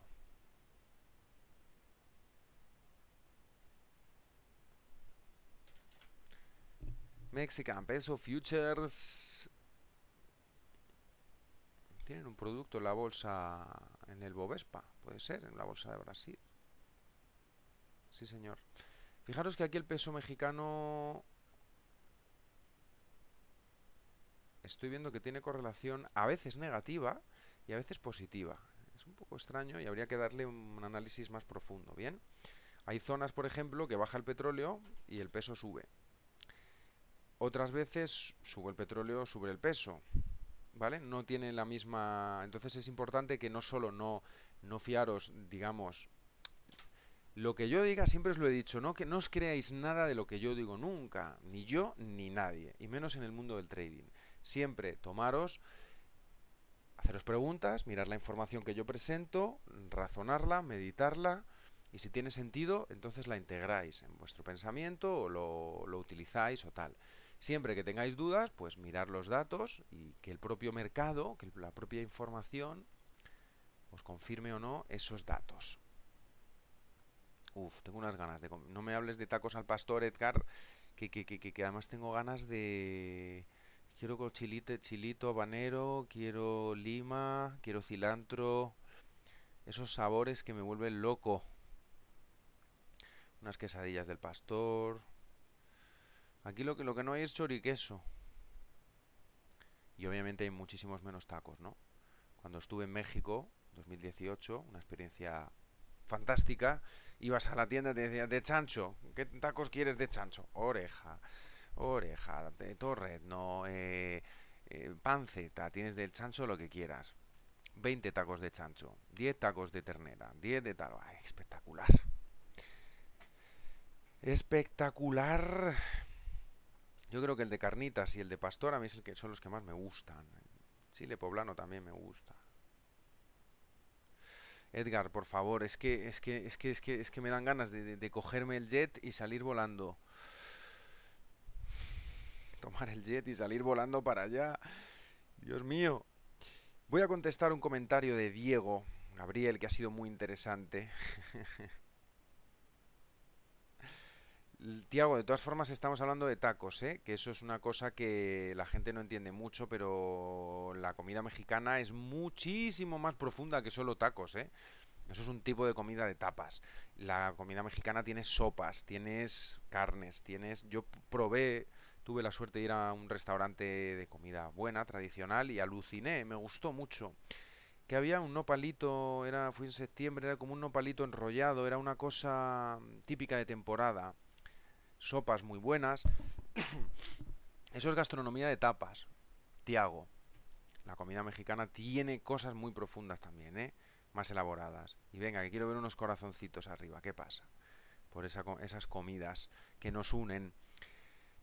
Mexican Peso Futures tienen un producto en la bolsa, en el Bovespa, puede ser, en la bolsa de Brasil. Sí, señor. Fijaros que aquí el peso mexicano... Estoy viendo que tiene correlación a veces negativa y a veces positiva. Es un poco extraño y habría que darle un análisis más profundo, ¿bien? Hay zonas, por ejemplo, que baja el petróleo y el peso sube. Otras veces sube el petróleo, sube el peso. ¿vale? No tiene la misma... Entonces es importante que no solo no, no fiaros, digamos... Lo que yo diga siempre os lo he dicho, ¿no? Que no os creáis nada de lo que yo digo nunca, ni yo ni nadie, y menos en el mundo del trading. Siempre tomaros, haceros preguntas, mirar la información que yo presento, razonarla, meditarla, y si tiene sentido, entonces la integráis en vuestro pensamiento o lo, lo utilizáis o tal. Siempre que tengáis dudas, pues mirar los datos y que el propio mercado, que la propia información, os confirme o no esos datos. Uf, tengo unas ganas de... No me hables de tacos al pastor, Edgar, que, que, que, además tengo ganas de... Quiero con chilito, habanero, quiero lima, quiero cilantro. Esos sabores que me vuelven loco. Unas quesadillas del pastor. Aquí lo que, lo que no hay es choriqueso. Y obviamente hay muchísimos menos tacos, ¿no? Cuando estuve en México, 2018, una experiencia fantástica, ibas a la tienda y te decían, de chancho, ¿qué tacos quieres de chancho? Oreja, oreja, torre, no, eh, eh, panceta, tienes del chancho lo que quieras. 20 tacos de chancho, 10 tacos de ternera, 10 de tal, espectacular. Espectacular yo creo que el de carnitas y el de pastor a mí es el que son los que más me gustan. Chile poblano también me gusta. Edgar, por favor, es que es que es que es que es que me dan ganas de, de cogerme el jet y salir volando. Tomar el jet y salir volando para allá. Dios mío. Voy a contestar un comentario de Diego Gabriel que ha sido muy interesante. Tiago, de todas formas estamos hablando de tacos, ¿eh? que eso es una cosa que la gente no entiende mucho, pero la comida mexicana es muchísimo más profunda que solo tacos. ¿eh? Eso es un tipo de comida de tapas. La comida mexicana tiene sopas, tienes carnes, tienes... Yo probé, tuve la suerte de ir a un restaurante de comida buena, tradicional, y aluciné, me gustó mucho que había un nopalito, era, fui en septiembre, era como un nopalito enrollado, era una cosa típica de temporada sopas muy buenas. Eso es gastronomía de tapas, Tiago. La comida mexicana tiene cosas muy profundas también, ¿eh? Más elaboradas. Y venga, que quiero ver unos corazoncitos arriba, ¿qué pasa? Por esa, esas comidas que nos unen.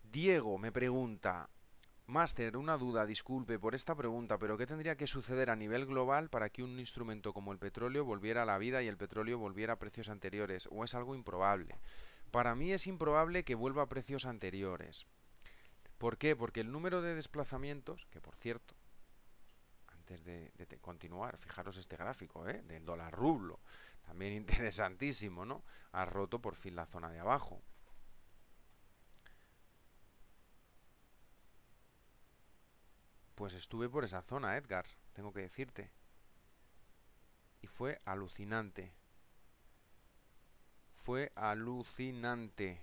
Diego me pregunta, master una duda, disculpe por esta pregunta, pero ¿qué tendría que suceder a nivel global para que un instrumento como el petróleo volviera a la vida y el petróleo volviera a precios anteriores? ¿O es algo improbable? Para mí es improbable que vuelva a precios anteriores. ¿Por qué? Porque el número de desplazamientos, que por cierto, antes de, continuar, fijaros este gráfico ¿eh? del dólar rublo, también interesantísimo, ¿no? Ha roto por fin la zona de abajo. Pues estuve por esa zona, Edgar, tengo que decirte. Y fue alucinante. Fue alucinante.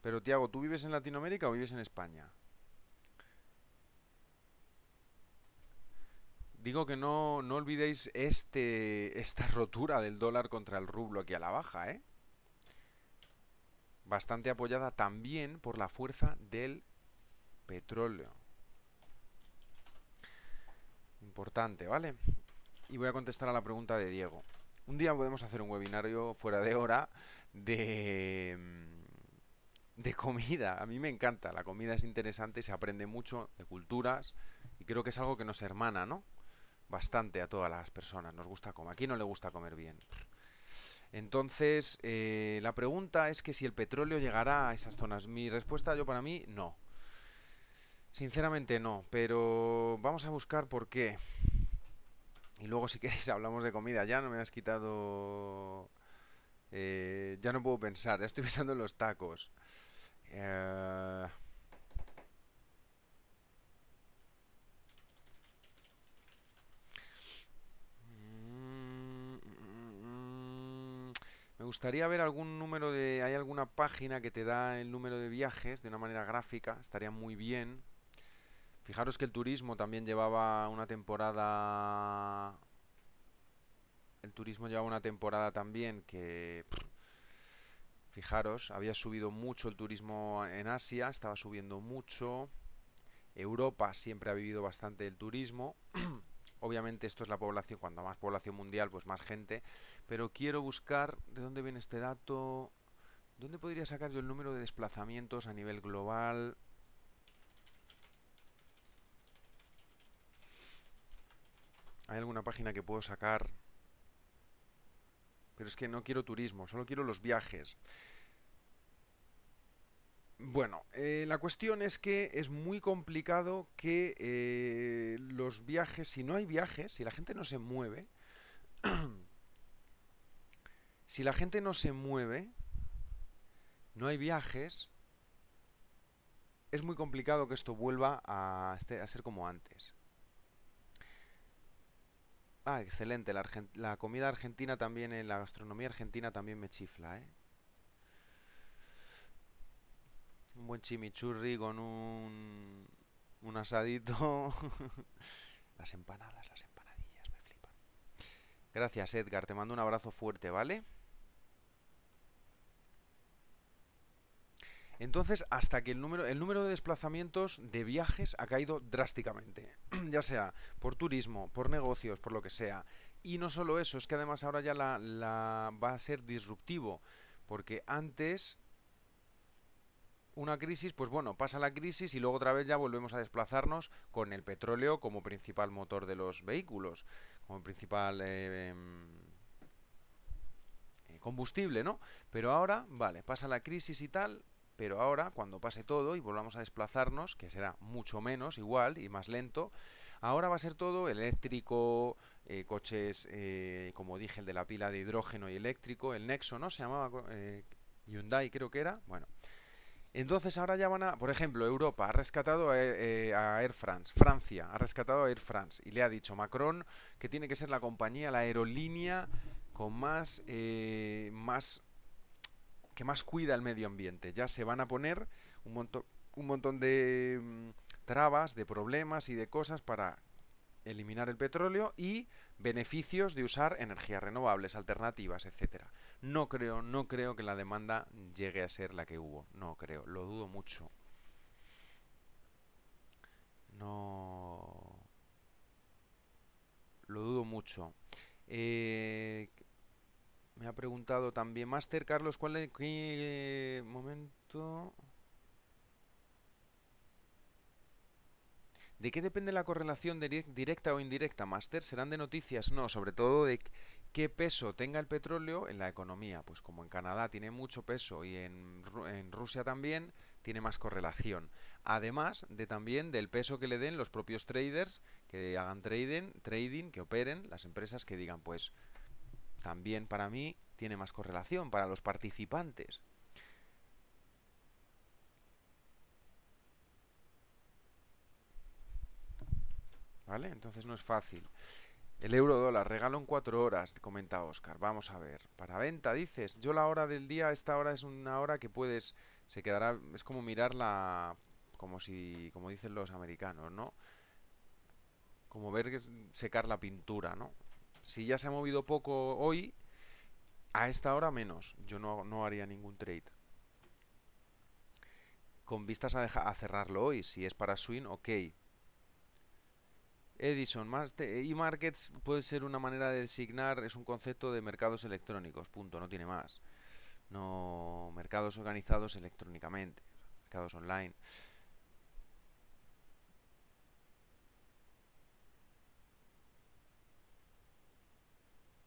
Pero Tiago, ¿tú vives en Latinoamérica o vives en España? Digo que no, no olvidéis este, esta rotura del dólar contra el rublo aquí a la baja, ¿eh? Bastante apoyada también por la fuerza del petróleo. Importante, ¿vale? y voy a contestar a la pregunta de Diego. Un día podemos hacer un webinario fuera de hora de, mm, de comida. A mí me encanta, la comida es interesante, se aprende mucho de culturas y creo que es algo que nos hermana, ¿no? Bastante a todas las personas, nos gusta comer. Aquí no le gusta comer bien. Entonces, eh, la pregunta es que si el petróleo llegará a esas zonas. Mi respuesta yo para mí, no. Sinceramente no, pero vamos a buscar por qué. Y luego si queréis hablamos de comida. Ya no me has quitado... Eh, ya no puedo pensar, ya estoy pensando en los tacos. Eh, mm, mm, mm, me gustaría ver algún número de... Hay alguna página que te da el número de viajes de una manera gráfica. Estaría muy bien. Fijaros que el turismo también llevaba una temporada... El turismo llevaba una temporada también que... Fijaros, había subido mucho el turismo en Asia, estaba subiendo mucho. Europa siempre ha vivido bastante el turismo. Obviamente esto es la población, cuando más población mundial, pues más gente. Pero quiero buscar de dónde viene este dato. ¿Dónde podría sacar yo el número de desplazamientos a nivel global? Hay alguna página que puedo sacar. Pero es que no quiero turismo, solo quiero los viajes. Bueno, eh, la cuestión es que es muy complicado que eh, los viajes, si no hay viajes, si la gente no se mueve, si la gente no se mueve, no hay viajes, es muy complicado que esto vuelva a este, ser como antes. Ah, excelente. La, comida argentina también, eh, la gastronomía argentina también me chifla, ¿eh? Un buen chimichurri con un, un asadito. las empanadas, las empanadillas, me flipan. Gracias, Edgar. Te mando un abrazo fuerte, ¿vale? Entonces, hasta que el número, el número de desplazamientos de viajes ha caído drásticamente, ya sea por turismo, por negocios, por lo que sea. Y no solo eso, es que además ahora ya la, va a ser disruptivo, porque antes una crisis, pues bueno, pasa la crisis y luego otra vez ya volvemos a desplazarnos con el petróleo como principal motor de los vehículos, como principal eh, em, eh, combustible, ¿no? Pero ahora, vale, pasa la crisis y tal, pero ahora cuando pase todo y volvamos a desplazarnos, que será mucho menos igual y más lento, ahora va a ser todo eléctrico, eh, coches, eh, como dije, el de la pila de hidrógeno y eléctrico, el Nexo, ¿no? Se llamaba eh, Hyundai creo que era, bueno. Entonces ahora ya van a, por ejemplo, Europa ha rescatado a, Air France, Francia ha rescatado a Air France y le ha dicho Macron que tiene que ser la compañía, la aerolínea con más, más que más cuida el medio ambiente. Ya se van a poner un montón, de mm, trabas, de problemas y de cosas para eliminar el petróleo y beneficios de usar energías renovables, alternativas, etcétera. No creo, no creo que la demanda llegue a ser la que hubo. No creo, lo dudo mucho. No. Lo dudo mucho. Eh, me ha preguntado también Master Carlos, ¿cuál es? momento? ¿De qué depende la correlación directa o indirecta, Master? ¿Serán de noticias? No, sobre todo de qué peso tenga el petróleo en la economía. Pues como en Canadá tiene mucho peso y en, Rusia también, tiene más correlación. Además de también del peso que le den los propios traders que hagan trading, trading, que operen, las empresas que digan, pues también para mí tiene más correlación, para los participantes. ¿Vale? Entonces no es fácil. El euro dólar, regalo en cuatro horas, comenta Oscar. Vamos a ver. Para venta, dices. Yo la hora del día, esta hora es una hora que puedes. Se quedará. Es como mirarla. Como si. Como dicen los americanos, ¿no? Como ver secar la pintura, ¿no? Si ya se ha movido poco hoy, a esta hora menos. Yo no, haría ningún trade. Con vistas a, a cerrarlo hoy. Si es para swing, ok. Edison, e-markets puede ser una manera de designar, es un concepto de mercados electrónicos, punto, no tiene más. No, mercados organizados electrónicamente, mercados online.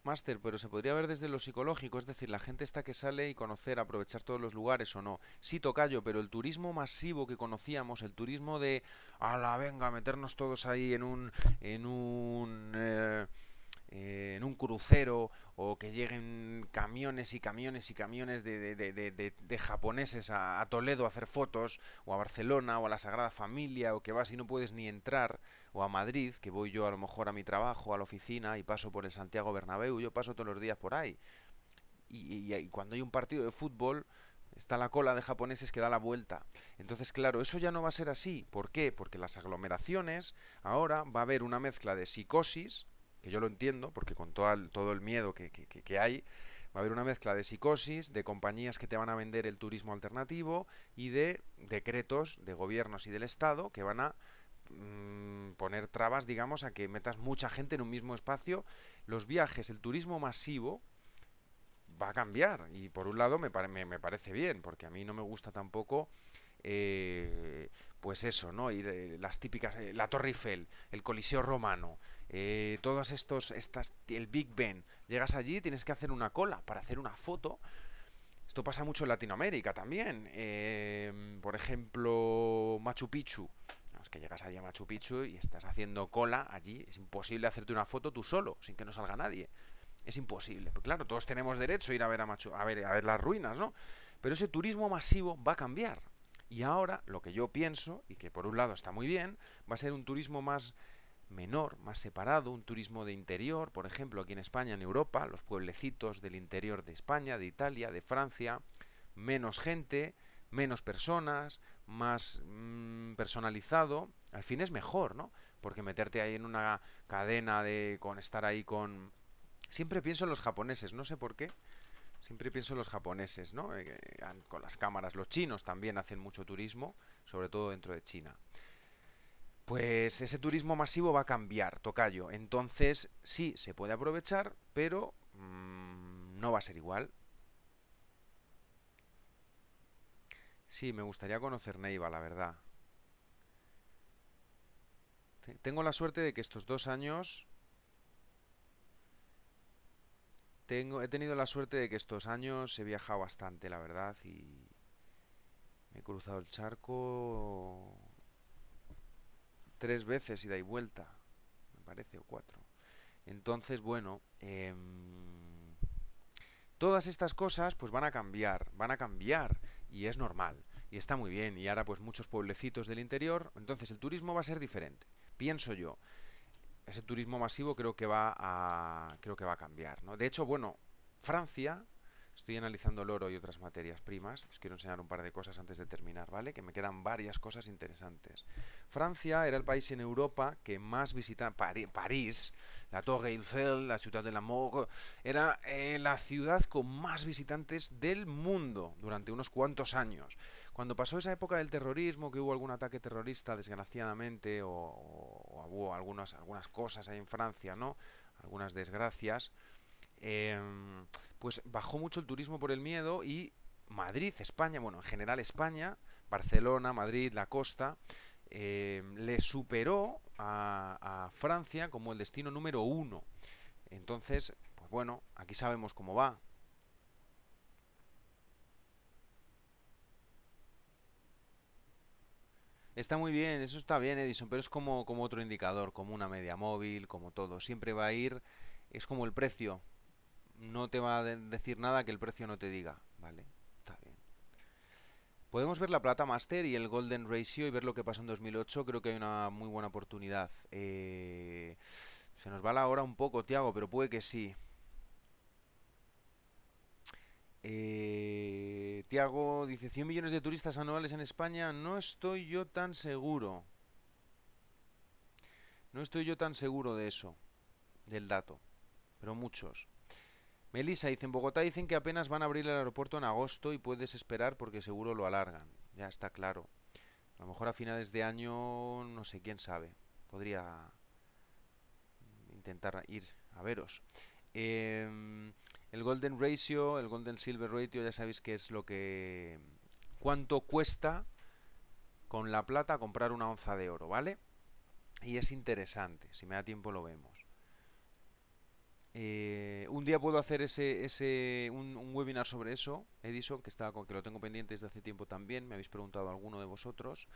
Máster, pero se podría ver desde lo psicológico, es decir, la gente está que sale y conocer, aprovechar todos los lugares o no. Sí, tocayo, pero el turismo masivo que conocíamos, el turismo de, ala, venga, meternos todos ahí en un, en un, eh, en un crucero o que lleguen camiones y camiones y camiones de, japoneses a, a Toledo a hacer fotos o a Barcelona o a la Sagrada Familia o que vas y no puedes ni entrar o a Madrid, que voy yo a lo mejor a mi trabajo, a la oficina y paso por el Santiago Bernabéu, yo paso todos los días por ahí. Y, cuando hay un partido de fútbol, está la cola de japoneses que da la vuelta. Entonces, claro, eso ya no va a ser así. ¿Por qué? Porque las aglomeraciones, ahora va a haber una mezcla de psicosis, que yo lo entiendo, porque con todo el, miedo que, hay, va a haber una mezcla de psicosis, de compañías que te van a vender el turismo alternativo y de decretos de gobiernos y del Estado que van a Mm, poner trabas, digamos, a que metas mucha gente en un mismo espacio. Los viajes, el turismo masivo va a cambiar. Y por un lado me, parece bien, porque a mí no me gusta tampoco... Eh, pues eso, ¿no? Ir, eh, las típicas, eh, la Torre Eiffel, el Coliseo Romano, todos estos, estas, el Big Ben. Llegas allí, tienes que hacer una cola para hacer una foto. Esto pasa mucho en Latinoamérica también. por ejemplo, Machu Picchu que llegas allí a Machu Picchu y estás haciendo cola allí, es imposible hacerte una foto tú solo, sin que no salga nadie. Es imposible. Pues claro, todos tenemos derecho a ir a ver a Machu, a ver, a ver las ruinas, ¿no? Pero ese turismo masivo va a cambiar. Y ahora lo que yo pienso, y que por un lado está muy bien, va a ser un turismo más menor, más separado, un turismo de interior, por ejemplo, aquí en España, en Europa, los pueblecitos del interior de España, de Italia, de Francia, menos gente, menos personas, más mm, personalizado, al fin es mejor, ¿no? Porque meterte ahí en una cadena de con estar ahí con siempre pienso en los japoneses, no sé por qué. Siempre pienso en los japoneses, ¿no? Eh, con las cámaras, los chinos también hacen mucho turismo, sobre todo dentro de China. Pues ese turismo masivo va a cambiar, tocayo. Entonces, sí, se puede aprovechar, pero mm, no va a ser igual. Sí, me gustaría conocer Neiva, la verdad. Tengo la suerte de que estos dos años... Tengo, he tenido la suerte de que estos años he viajado bastante, la verdad, y me he cruzado el charco tres veces y y vuelta, me parece, o cuatro. Entonces, bueno, em, todas estas cosas pues van a cambiar, van a cambiar y es normal y está muy bien y ahora pues muchos pueblecitos del interior, entonces el turismo va a ser diferente, pienso yo. Ese turismo masivo creo que va a creo que va a cambiar, ¿no? De hecho, bueno, Francia Estoy analizando el oro y otras materias primas. quiero enseñar un par de cosas antes de terminar, ¿vale? Que me quedan varias cosas interesantes. Francia era el país en Europa que más visitaba París, la Torre Eiffel, la Ciudad de la era eh, la ciudad con más visitantes del mundo durante unos cuantos años. Cuando pasó esa época del terrorismo, que hubo algún ataque terrorista, desgraciadamente, o, hubo algunas, algunas cosas ahí en Francia, ¿no? Algunas desgracias Em, pues bajó mucho el turismo por el miedo y Madrid, España, bueno, en general España, Barcelona, Madrid, la costa, em, le superó a, Francia como el destino número uno. Entonces, pues bueno, aquí sabemos cómo va. Está muy bien, eso está bien, Edison, pero es como, como otro indicador, como una media móvil, como todo. Siempre va a ir, es como el precio, no te va a decir nada que el precio no te diga. Vale, está bien. Podemos ver la plata master y el golden ratio y ver lo que pasó en 2008. Creo que hay una muy buena oportunidad. Eh, se nos va la hora un poco, Tiago, pero puede que sí. Eh, Tiago dice, 100 millones de turistas anuales en España. No estoy yo tan seguro. No estoy yo tan seguro de eso, del dato. Pero muchos. Melissa dice, en Bogotá dicen que apenas van a abrir el aeropuerto en agosto y puedes esperar porque seguro lo alargan. Ya está claro. A lo mejor a finales de año, no sé, quién sabe. Podría intentar ir a veros. Em, el Golden Ratio, el Golden Silver Ratio, ya sabéis que es lo que... ¿Cuánto cuesta con la plata comprar una onza de oro, ¿vale? Y es interesante, si me da tiempo lo vemos. Eh, un día puedo hacer ese, ese un, webinar sobre eso, Edison, que, que lo tengo pendiente desde hace tiempo también, me habéis preguntado alguno de vosotros.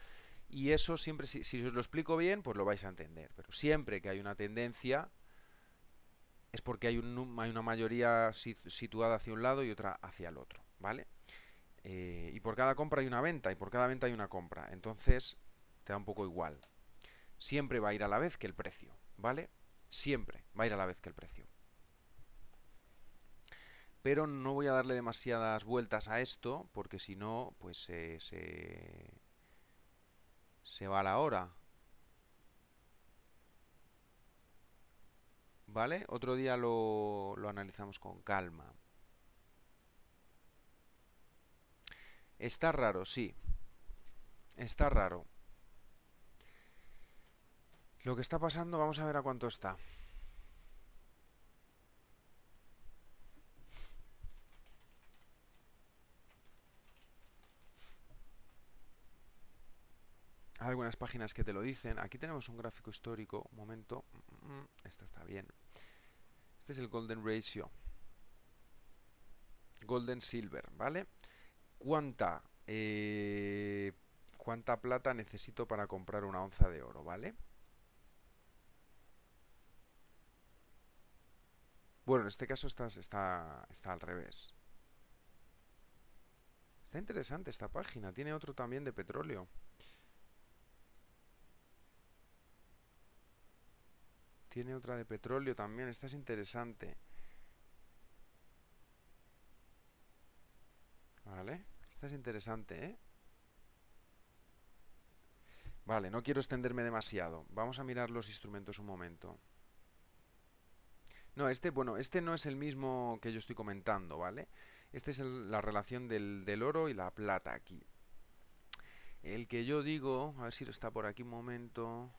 Y eso siempre, si, os lo explico bien, pues lo vais a entender. Pero siempre que hay una tendencia, es porque hay, un, hay una mayoría situada hacia un lado y otra hacia el otro, ¿vale? Eh, y por cada compra hay una venta, y por cada venta hay una compra. Entonces, te da un poco igual. Siempre va a ir a la vez que el precio, ¿vale? Siempre va a ir a la vez que el precio pero no voy a darle demasiadas vueltas a esto, porque si no, pues se, se va la hora. ¿Vale? Otro día lo analizamos con calma. Está raro, sí. Está raro. Lo que está pasando, vamos a ver a cuánto está. algunas páginas que te lo dicen. Aquí tenemos un gráfico histórico. Un momento. Mm, mm, mm. Esta está bien. Este es el Golden Ratio. Golden Silver, ¿vale? ¿Cuánta, eh, ¿Cuánta plata necesito para comprar una onza de oro, ¿vale? Bueno, en este caso está, está al revés. Está interesante esta página. Tiene otro también de petróleo. Tiene otra de petróleo también. Esta es interesante. Vale. Esta es interesante, ¿eh? Vale, no quiero extenderme demasiado. Vamos a mirar los instrumentos un momento. No, este, bueno, este no es el mismo que yo estoy comentando, ¿vale? Esta es la relación del, del, oro y la plata aquí. El que yo digo, a ver si está por aquí un momento.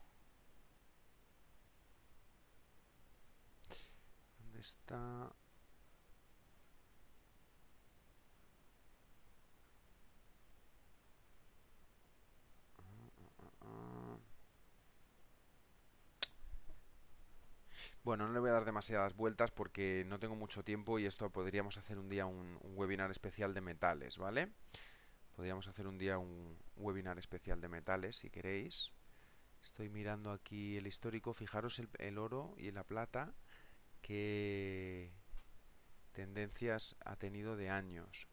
Bueno, no le voy a dar demasiadas vueltas porque no tengo mucho tiempo y esto podríamos hacer un día un, webinar especial de metales, ¿vale? Podríamos hacer un día un webinar especial de metales si queréis. Estoy mirando aquí el histórico, fijaros el oro y la plata qué tendencias ha tenido de años.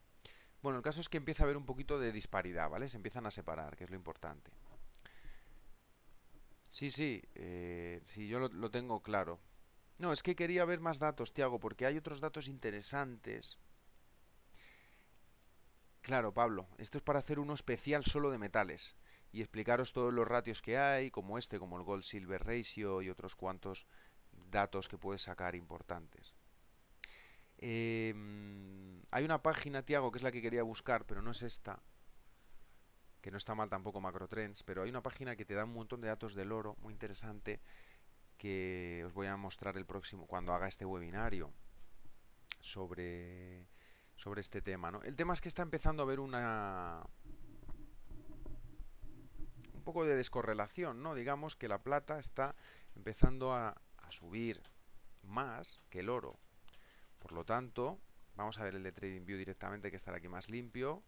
Bueno, el caso es que empieza a haber un poquito de disparidad, ¿vale? Se empiezan a separar, que es lo importante. Sí, sí, si eh, sí, yo lo, lo tengo claro. No, es que quería ver más datos, Tiago, porque hay otros datos interesantes. Claro, Pablo, esto es para hacer uno especial solo de metales y explicaros todos los ratios que hay, como este, como el gold-silver ratio y otros cuantos datos que puedes sacar importantes. Em, hay una página, Tiago, que es la que quería buscar, pero no es esta. Que no está mal tampoco Macrotrends, pero hay una página que te da un montón de datos del oro, muy interesante, que os voy a mostrar el próximo, cuando haga este webinario sobre, sobre este tema. El tema es que está empezando a haber una. un poco de descorrelación, ¿no? Digamos que la plata está empezando a subir más que el oro. Por lo tanto, vamos a ver el de TradingView directamente, que estará aquí más limpio.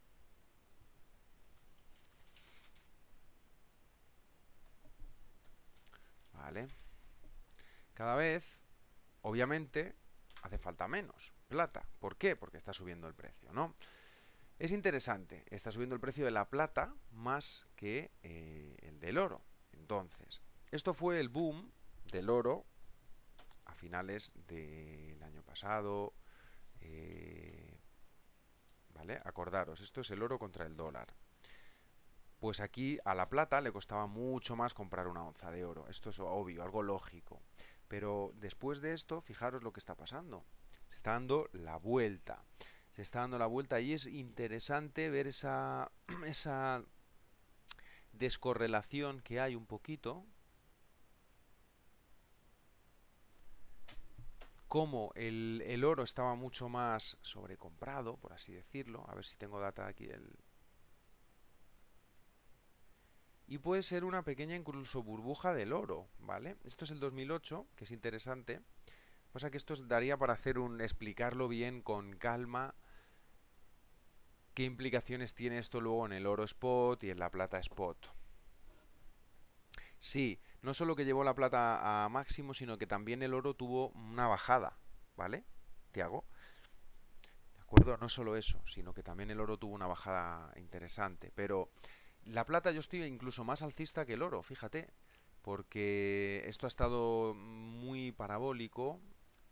Vale. Cada vez, obviamente, hace falta menos plata. ¿Por qué? Porque está subiendo el precio, ¿no? Es interesante, está subiendo el precio de la plata más que eh, el del oro. Entonces, esto fue el boom del oro a finales del año pasado. Eh, ¿Vale? Acordaros, esto es el oro contra el dólar. Pues aquí a la plata le costaba mucho más comprar una onza de oro. Esto es obvio, algo lógico. Pero después de esto, fijaros lo que está pasando. Se está dando la vuelta. Se está dando la vuelta y es interesante ver esa, esa descorrelación que hay un poquito como el, el, oro estaba mucho más sobrecomprado, por así decirlo, a ver si tengo data aquí del... Y puede ser una pequeña incluso burbuja del oro, ¿vale? Esto es el 2008, que es interesante. O que esto daría para hacer un explicarlo bien con calma. ¿Qué implicaciones tiene esto luego en el oro spot y en la plata spot? Sí, no solo que llevó la plata a máximo, sino que también el oro tuvo una bajada, ¿vale? Tiago. ¿De acuerdo? No solo eso, sino que también el oro tuvo una bajada interesante. Pero la plata yo estoy incluso más alcista que el oro, fíjate, porque esto ha estado muy parabólico,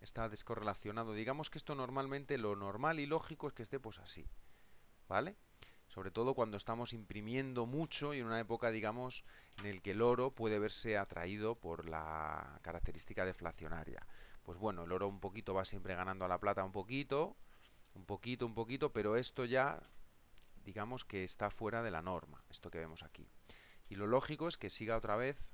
está descorrelacionado. Digamos que esto normalmente lo normal y lógico es que esté pues así, ¿vale? sobre todo cuando estamos imprimiendo mucho y en una época, digamos, en el que el oro puede verse atraído por la característica deflacionaria. Pues bueno, el oro un poquito va siempre ganando a la plata un poquito, un poquito, un poquito, pero esto ya, digamos que está fuera de la norma, esto que vemos aquí. Y lo lógico es que siga otra vez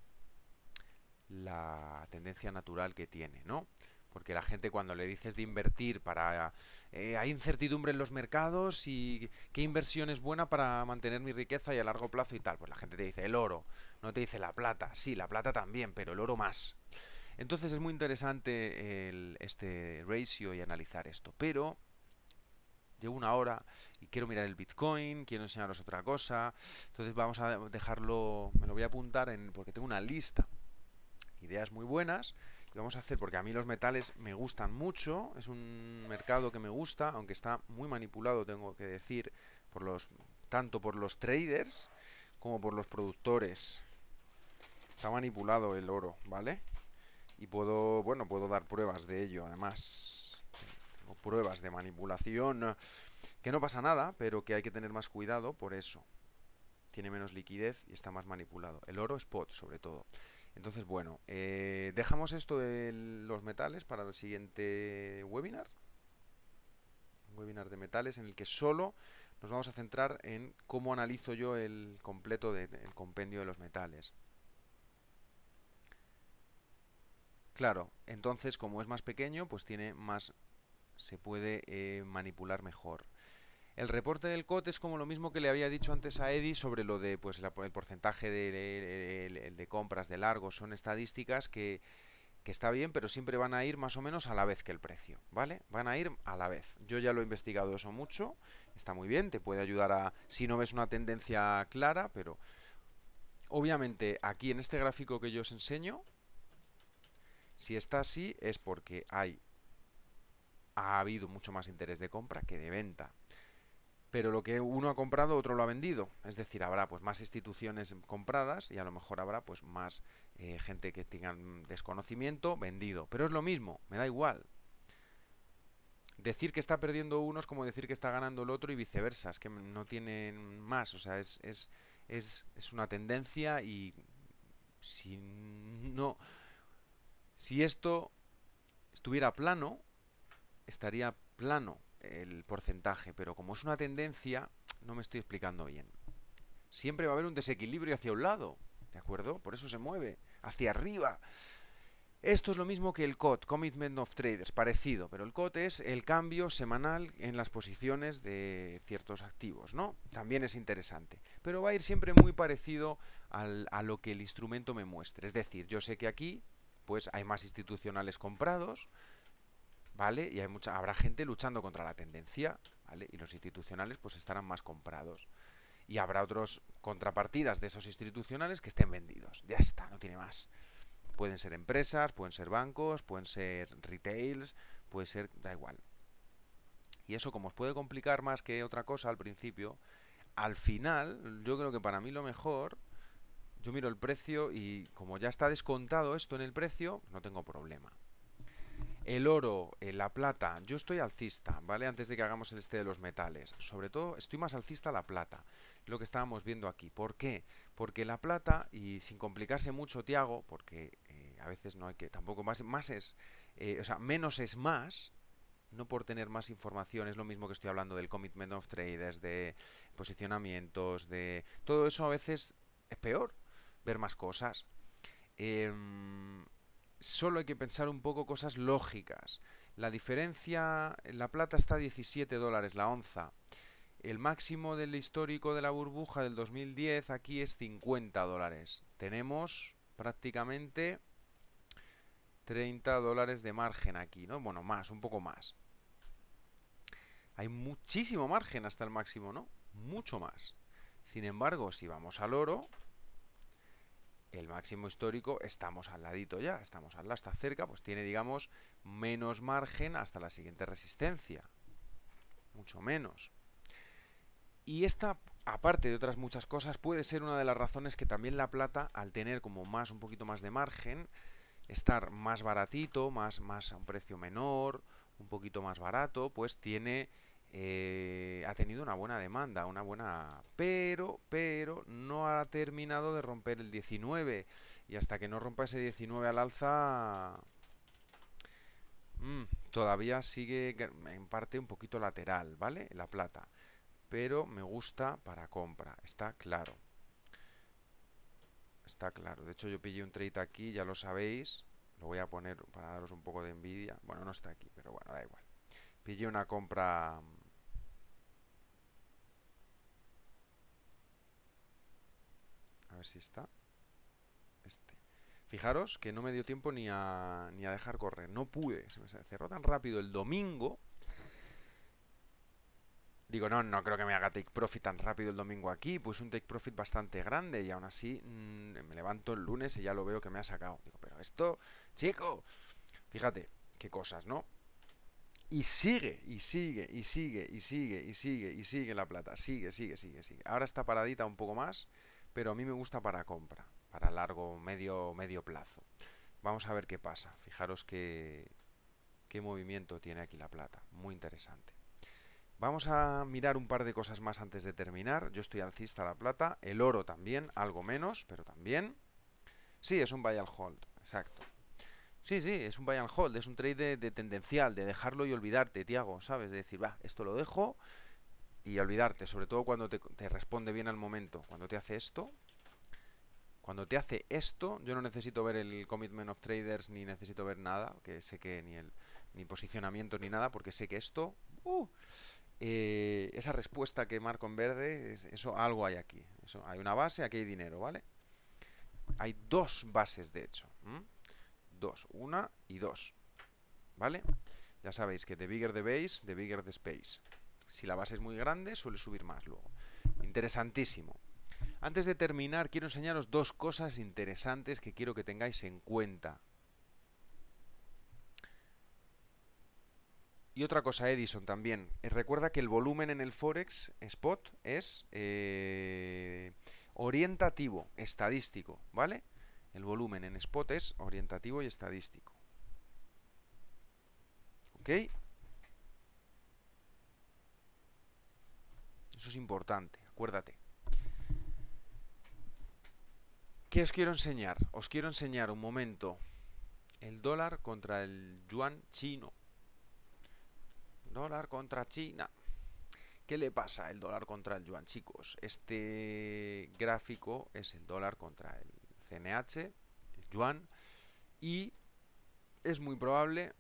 la tendencia natural que tiene, ¿no? Porque la gente cuando le dices de invertir para... Eh, hay incertidumbre en los mercados y qué inversión es buena para mantener mi riqueza y a largo plazo y tal. Pues la gente te dice el oro, no te dice la plata. Sí, la plata también, pero el oro más. Entonces es muy interesante este ratio y analizar esto. Pero llevo una hora y quiero mirar el Bitcoin, quiero enseñaros otra cosa. Entonces vamos a dejarlo, me lo voy a apuntar en, porque tengo una lista. Ideas muy buenas lo vamos a hacer porque a mí los metales me gustan mucho. Es un mercado que me gusta, aunque está muy manipulado, tengo que decir, por los tanto por los traders como por los productores. Está manipulado el oro, ¿vale? Y puedo, bueno, puedo dar pruebas de ello, además. Tengo pruebas de manipulación. Que no pasa nada, pero que hay que tener más cuidado por eso. Tiene menos liquidez y está más manipulado. El oro spot, sobre todo. Entonces, bueno, eh, dejamos esto de los metales para el siguiente webinar. Un webinar de metales en el que solo nos vamos a centrar en cómo analizo yo el completo del compendio de los metales. Claro, entonces como es más pequeño, pues tiene más, se puede eh, manipular mejor. El reporte del COT es como lo mismo que le había dicho antes a Eddie sobre lo de pues el porcentaje de, compras de largo. Son estadísticas que, que está bien, pero siempre van a ir más o menos a la vez que el precio, ¿vale? Van a ir a la vez. Yo ya lo he investigado eso mucho, está muy bien, te puede ayudar a, si no ves una tendencia clara, pero obviamente aquí en este gráfico que yo os enseño, si está así es porque hay, ha habido mucho más interés de compra que de venta pero lo que uno ha comprado otro lo ha vendido. Es decir, habrá pues más instituciones compradas y a lo mejor habrá pues más eh, gente que tenga mm, desconocimiento vendido. Pero es lo mismo, me da igual. Decir que está perdiendo uno es como decir que está ganando el otro y viceversa, es que no tienen más, o sea, es, es, es una tendencia y si no... Si esto estuviera plano, estaría plano, el porcentaje, pero como es una tendencia, no me estoy explicando bien. Siempre va a haber un desequilibrio hacia un lado, ¿de acuerdo? Por eso se mueve, hacia arriba. Esto es lo mismo que el COT, Commitment of Traders, parecido, pero el COT es el cambio semanal en las posiciones de ciertos activos, ¿no? También es interesante, pero va a ir siempre muy parecido a lo que el instrumento me muestre. Es decir, yo sé que aquí pues hay más institucionales comprados, ¿vale? Y hay mucha, habrá gente luchando contra la tendencia, ¿vale? Y los institucionales pues estarán más comprados. Y habrá otros contrapartidas de esos institucionales que estén vendidos. Ya está, no tiene más. Pueden ser empresas, pueden ser bancos, pueden ser retails, puede ser, da igual. Y eso como os puede complicar más que otra cosa al principio, al final yo creo que para mí lo mejor, yo miro el precio y como ya está descontado esto en el precio, no tengo problema. El oro, eh, la plata, yo estoy alcista, ¿vale? Antes de que hagamos el este de los metales. Sobre todo, estoy más alcista la plata, lo que estábamos viendo aquí. ¿Por qué? Porque la plata, y sin complicarse mucho, Tiago, porque eh, a veces no hay que, tampoco más, es, eh, o sea, menos es más, no por tener más información, es lo mismo que estoy hablando del commitment of traders, de posicionamientos, de... Todo eso a veces es peor, ver más cosas. Eh, solo hay que pensar un poco cosas lógicas. La diferencia, la plata está a 17 dólares la onza. El máximo del histórico de la burbuja del 2010 aquí es 50 dólares. Tenemos prácticamente 30 dólares de margen aquí, ¿no? Bueno, más, un poco más. Hay muchísimo margen hasta el máximo, ¿no? Mucho más. Sin embargo, si vamos al oro, el máximo histórico, estamos al ladito ya, estamos al lado, está cerca, pues tiene, digamos, menos margen hasta la siguiente resistencia. Mucho menos. Y esta, aparte de otras muchas cosas, puede ser una de las razones que también la plata, al tener como más, un poquito más de margen, estar más baratito, más, más a un precio menor, un poquito más barato, pues tiene eh, ha tenido una buena demanda, una buena... Pero, pero no ha terminado de romper el 19. Y hasta que no rompa ese 19 al alza... Mm, todavía sigue en parte un poquito lateral, ¿vale? La plata. Pero me gusta para compra, está claro. Está claro. De hecho yo pillé un trade aquí, ya lo sabéis. Lo voy a poner para daros un poco de envidia. Bueno, no está aquí, pero bueno, da igual. Pillé una compra A ver si está. Este. Fijaros que no me dio tiempo ni a, ni a dejar correr. No pude. Se me cerró tan rápido el domingo. Digo, no, no creo que me haga take profit tan rápido el domingo aquí. Pues un take profit bastante grande y aún así mm, me levanto el lunes y ya lo veo que me ha sacado. Digo, pero esto, chico, fíjate, qué cosas, ¿no? Y sigue, y sigue, y sigue, y sigue, y sigue, y sigue la plata. Sigue, sigue, sigue, sigue. Ahora está paradita un poco más pero a mí me gusta para compra, para largo, medio, medio plazo. Vamos a ver qué pasa. Fijaros qué, qué movimiento tiene aquí la plata. Muy interesante. Vamos a mirar un par de cosas más antes de terminar. Yo estoy alcista la plata, el oro también, algo menos, pero también. Sí, es un buy and hold, exacto. Sí, sí, es un buy and hold, es un trade de, de tendencial, de dejarlo y olvidarte, Tiago, ¿sabes? De decir, va, esto lo dejo, y olvidarte, sobre todo cuando te, responde bien al momento. Cuando te hace esto, cuando te hace esto, yo no necesito ver el commitment of traders ni necesito ver nada, que sé que ni el ni posicionamiento ni nada, porque sé que esto, uh, eh, esa respuesta que marco en verde, eso algo hay aquí. hay una base, aquí hay dinero, ¿vale? Hay dos bases, de hecho. Dos, una y dos. ¿Vale? Ya sabéis que the bigger the base, the bigger the space. Si la base es muy grande, suele subir más luego. Interesantísimo. Antes de terminar, quiero enseñaros dos cosas interesantes que quiero que tengáis en cuenta. Y otra cosa, Edison, también. Eh, recuerda que el volumen en el Forex Spot es eh, orientativo, estadístico, ¿vale? El volumen en Spot es orientativo y estadístico. ¿Ok? Eso es importante, acuérdate. ¿Qué os quiero enseñar? Os quiero enseñar un momento el dólar contra el yuan chino. Dólar contra China. ¿Qué le pasa el dólar contra el yuan, chicos? Este gráfico es el dólar contra el CNH, el yuan, y es muy probable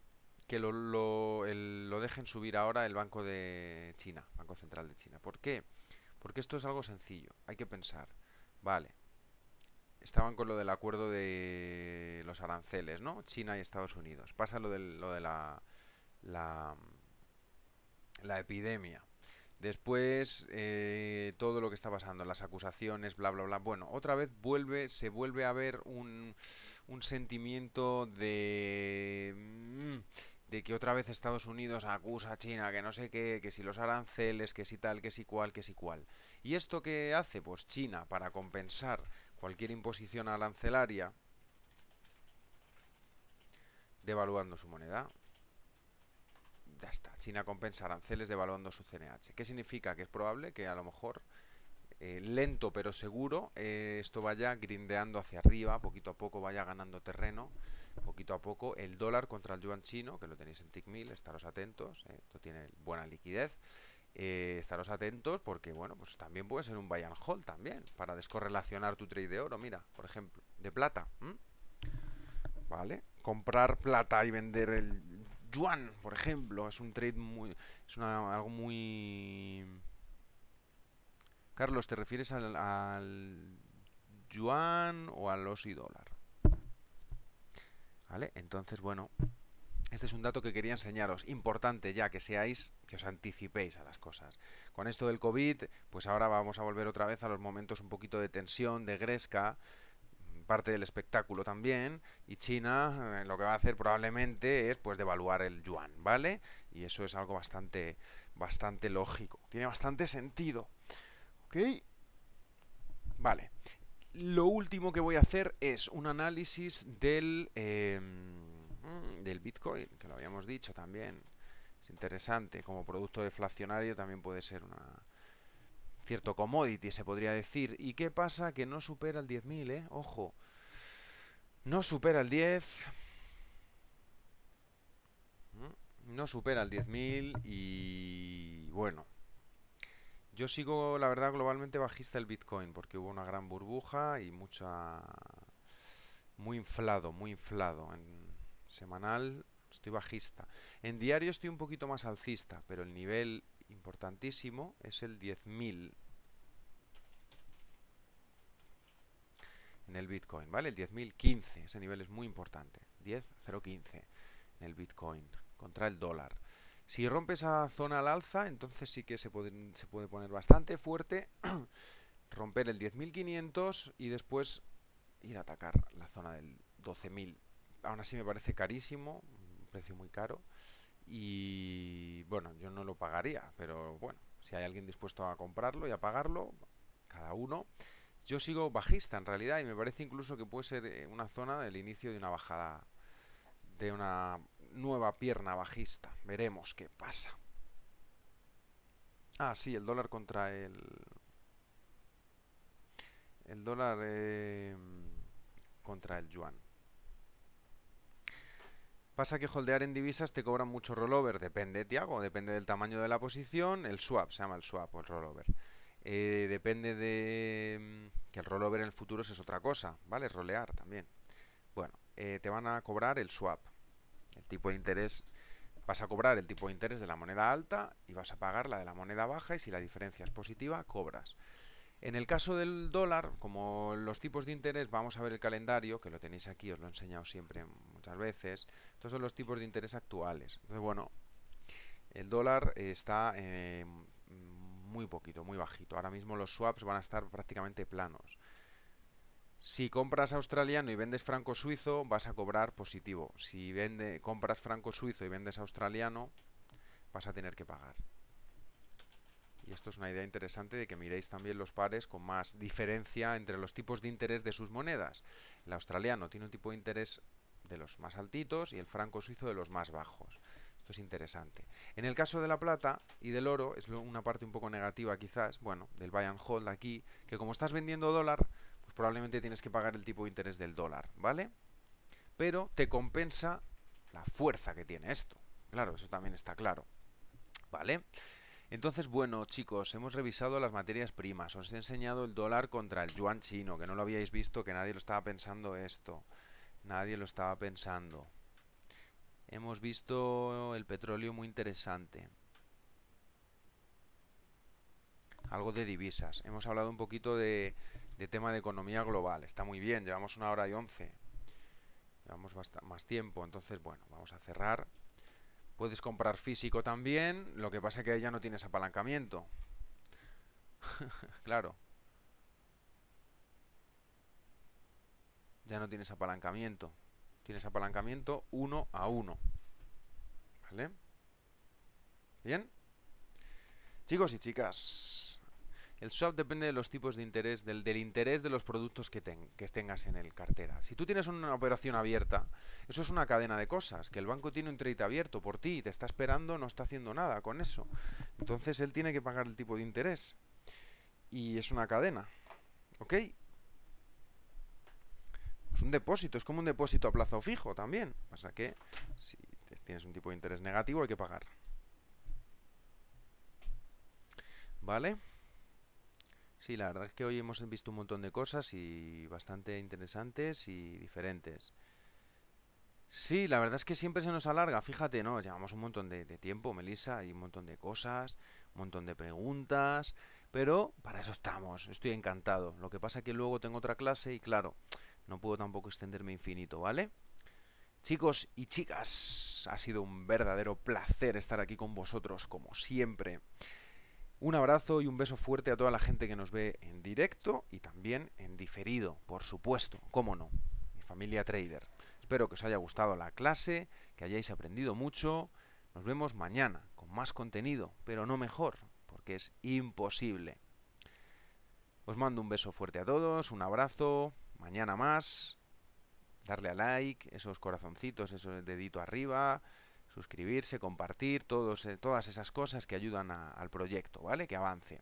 que lo, lo, dejen subir ahora el Banco de China, Banco Central de China. ¿Por qué? Porque esto es algo sencillo, hay que pensar. Vale, estaban con lo del acuerdo de los aranceles, ¿no? China y Estados Unidos. Pasa lo de, lo de la, la, epidemia. Después, eh, todo lo que está pasando, las acusaciones, bla, bla, bla. Bueno, otra vez vuelve, se vuelve a ver un, un sentimiento de... Mm, de que otra vez Estados Unidos acusa a China, que no sé qué, que si los aranceles, que si tal, que si cual, que si cual. ¿Y esto qué hace? Pues China, para compensar cualquier imposición arancelaria, devaluando su moneda. Ya está, China compensa aranceles devaluando su CNH. ¿Qué significa? Que es probable que a lo mejor, eh, lento pero seguro, eh, esto vaya grindeando hacia arriba, poquito a poco vaya ganando terreno poquito a poco el dólar contra el yuan chino, que lo tenéis en TICMIL, estaros atentos, eh, esto tiene buena liquidez. Eh, estaros atentos porque, bueno, pues también puede ser un buy and hold también, para descorrelacionar tu trade de oro, mira, por ejemplo, de plata. ¿Vale? Comprar plata y vender el yuan, por ejemplo, es un trade muy... es algo muy... Carlos, ¿te refieres al, yuan o al y dólar? ¿Vale? Entonces, bueno, este es un dato que quería enseñaros, importante ya que seáis, que os anticipéis a las cosas. Con esto del COVID, pues ahora vamos a volver otra vez a los momentos un poquito de tensión, de gresca, mm, parte del espectáculo también, y China eh, lo que va a hacer probablemente es pues devaluar el yuan, ¿vale? Y eso es algo bastante, bastante lógico, tiene bastante sentido. ¿Ok? Vale, lo último que voy a hacer es un análisis del, em, del Bitcoin, que lo habíamos dicho también. Es interesante, como producto deflacionario también puede ser una cierto commodity, se podría decir. ¿Y qué pasa? Que no supera el 10.000, ¿eh? Ojo. No supera el 10. Mm, no supera el 10.000 y bueno, yo sigo, la verdad, globalmente bajista el Bitcoin porque hubo una gran burbuja y mucha... Muy inflado, muy inflado. En semanal estoy bajista. En diario estoy un poquito más alcista, pero el nivel importantísimo es el 10.000. en el Bitcoin, ¿vale? El 10.015, ese nivel es muy importante. 10.015 en el Bitcoin contra el dólar. Si rompe esa zona al alza, entonces sí que se puede, poner bastante fuerte, romper el 10.500 y después ir a atacar la zona del 12.000. Aún así me parece carísimo, un precio muy caro. Y bueno, yo no lo pagaría, pero bueno, si hay alguien dispuesto a comprarlo y a pagarlo, cada uno. Yo sigo bajista en realidad y me parece incluso que puede ser eh, una zona del inicio de una bajada, de una nueva pierna bajista. Veremos qué pasa. Ah, sí, el dólar contra el... El dólar eh, contra el yuan. Pasa que holdear en divisas te cobran mucho rollover. Depende, Tiago, depende del tamaño de la posición. El swap, se llama el swap o el rollover. Eh, depende de mm, que el rollover en el futuro es otra cosa, ¿vale? Rolear también. Bueno, eh, te van a cobrar el swap, el tipo de interés, vas a cobrar el tipo de interés de la moneda alta y vas a pagar la de la moneda baja y si la diferencia es positiva, cobras. En el caso del dólar, como los tipos de interés, vamos a ver el calendario, que lo tenéis aquí, os lo he enseñado siempre muchas veces. Estos son los tipos de interés actuales. Entonces, bueno, el dólar está eh, muy poquito, muy bajito. Ahora mismo los swaps van a estar prácticamente planos. Si compras australiano y vendes franco suizo, vas a cobrar positivo. Si vende, compras franco suizo y vendes australiano, vas a tener que pagar. Y esto es una idea interesante de que miréis también los pares con más diferencia entre los tipos de interés de sus monedas. El australiano tiene un tipo de interés de los más altitos y el franco suizo de los más bajos. Esto es interesante. En el caso de la plata y del oro, es una parte un poco negativa quizás, bueno, del buy and hold aquí, que como estás vendiendo dólar, probablemente tienes que pagar el tipo de interés del dólar, ¿vale? Pero te compensa la fuerza que tiene esto. Claro, eso también está claro. ¿Vale? Entonces, bueno, chicos, hemos revisado las materias primas. Os he enseñado el dólar contra el yuan chino, que no lo habíais visto, que nadie lo estaba pensando esto. Nadie lo estaba pensando. Hemos visto el petróleo muy interesante. Algo de divisas. Hemos hablado un poquito de, de tema de economía global. Está muy bien, llevamos una hora y once. Llevamos más tiempo, entonces, bueno, vamos a cerrar. Puedes comprar físico también, lo que pasa es que ya no tienes apalancamiento. claro. Ya no tienes apalancamiento. Tienes apalancamiento uno a uno. ¿Vale? ¿Bien? Chicos y chicas, el swap depende de los tipos de interés, del, interés de los productos que, tengas en el cartera. Si tú tienes una operación abierta, eso es una cadena de cosas, que el banco tiene un trade abierto por ti, y te está esperando, no está haciendo nada con eso. Entonces él tiene que pagar el tipo de interés. Y es una cadena. ¿Ok? Es un depósito, es como un depósito a plazo fijo también. Pasa que si tienes un tipo de interés negativo hay que pagar. ¿Vale? Sí, la verdad es que hoy hemos visto un montón de cosas y bastante interesantes y diferentes. Sí, la verdad es que siempre se nos alarga, fíjate, ¿no? Llevamos un montón de, tiempo, Melissa, y un montón de cosas, un montón de preguntas, pero para eso estamos, estoy encantado. Lo que pasa es que luego tengo otra clase y claro, no puedo tampoco extenderme infinito, ¿vale? Chicos y chicas, ha sido un verdadero placer estar aquí con vosotros, como siempre. Un abrazo y un beso fuerte a toda la gente que nos ve en directo y también en diferido, por supuesto, cómo no, mi familia trader. Espero que os haya gustado la clase, que hayáis aprendido mucho. Nos vemos mañana con más contenido, pero no mejor, porque es imposible. Os mando un beso fuerte a todos, un abrazo, mañana más. Darle a like, esos corazoncitos, esos dedito arriba suscribirse, compartir, eh, todas esas cosas que ayudan al proyecto, ¿vale? Que avance.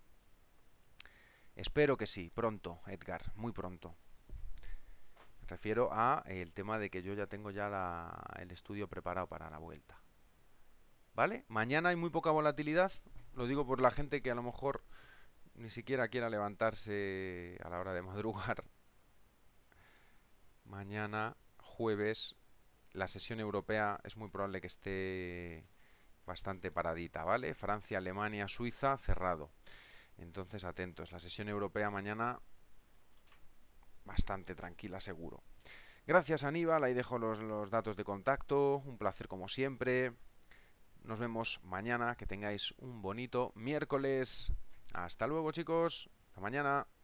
Espero que sí, pronto, Edgar, muy pronto. Me refiero a eh, el tema de que yo ya tengo ya el estudio preparado para la vuelta. ¿Vale? Mañana hay muy poca volatilidad, lo digo por la gente que a lo mejor ni siquiera quiera levantarse a la hora de madrugar. Mañana, jueves, la sesión europea es muy probable que esté bastante paradita, ¿vale? Francia, Alemania, Suiza, cerrado. Entonces, atentos, la sesión europea mañana bastante tranquila, seguro. Gracias Aníbal, ahí dejo los, datos de contacto, un placer como siempre. Nos vemos mañana, que tengáis un bonito miércoles. Hasta luego chicos, hasta mañana.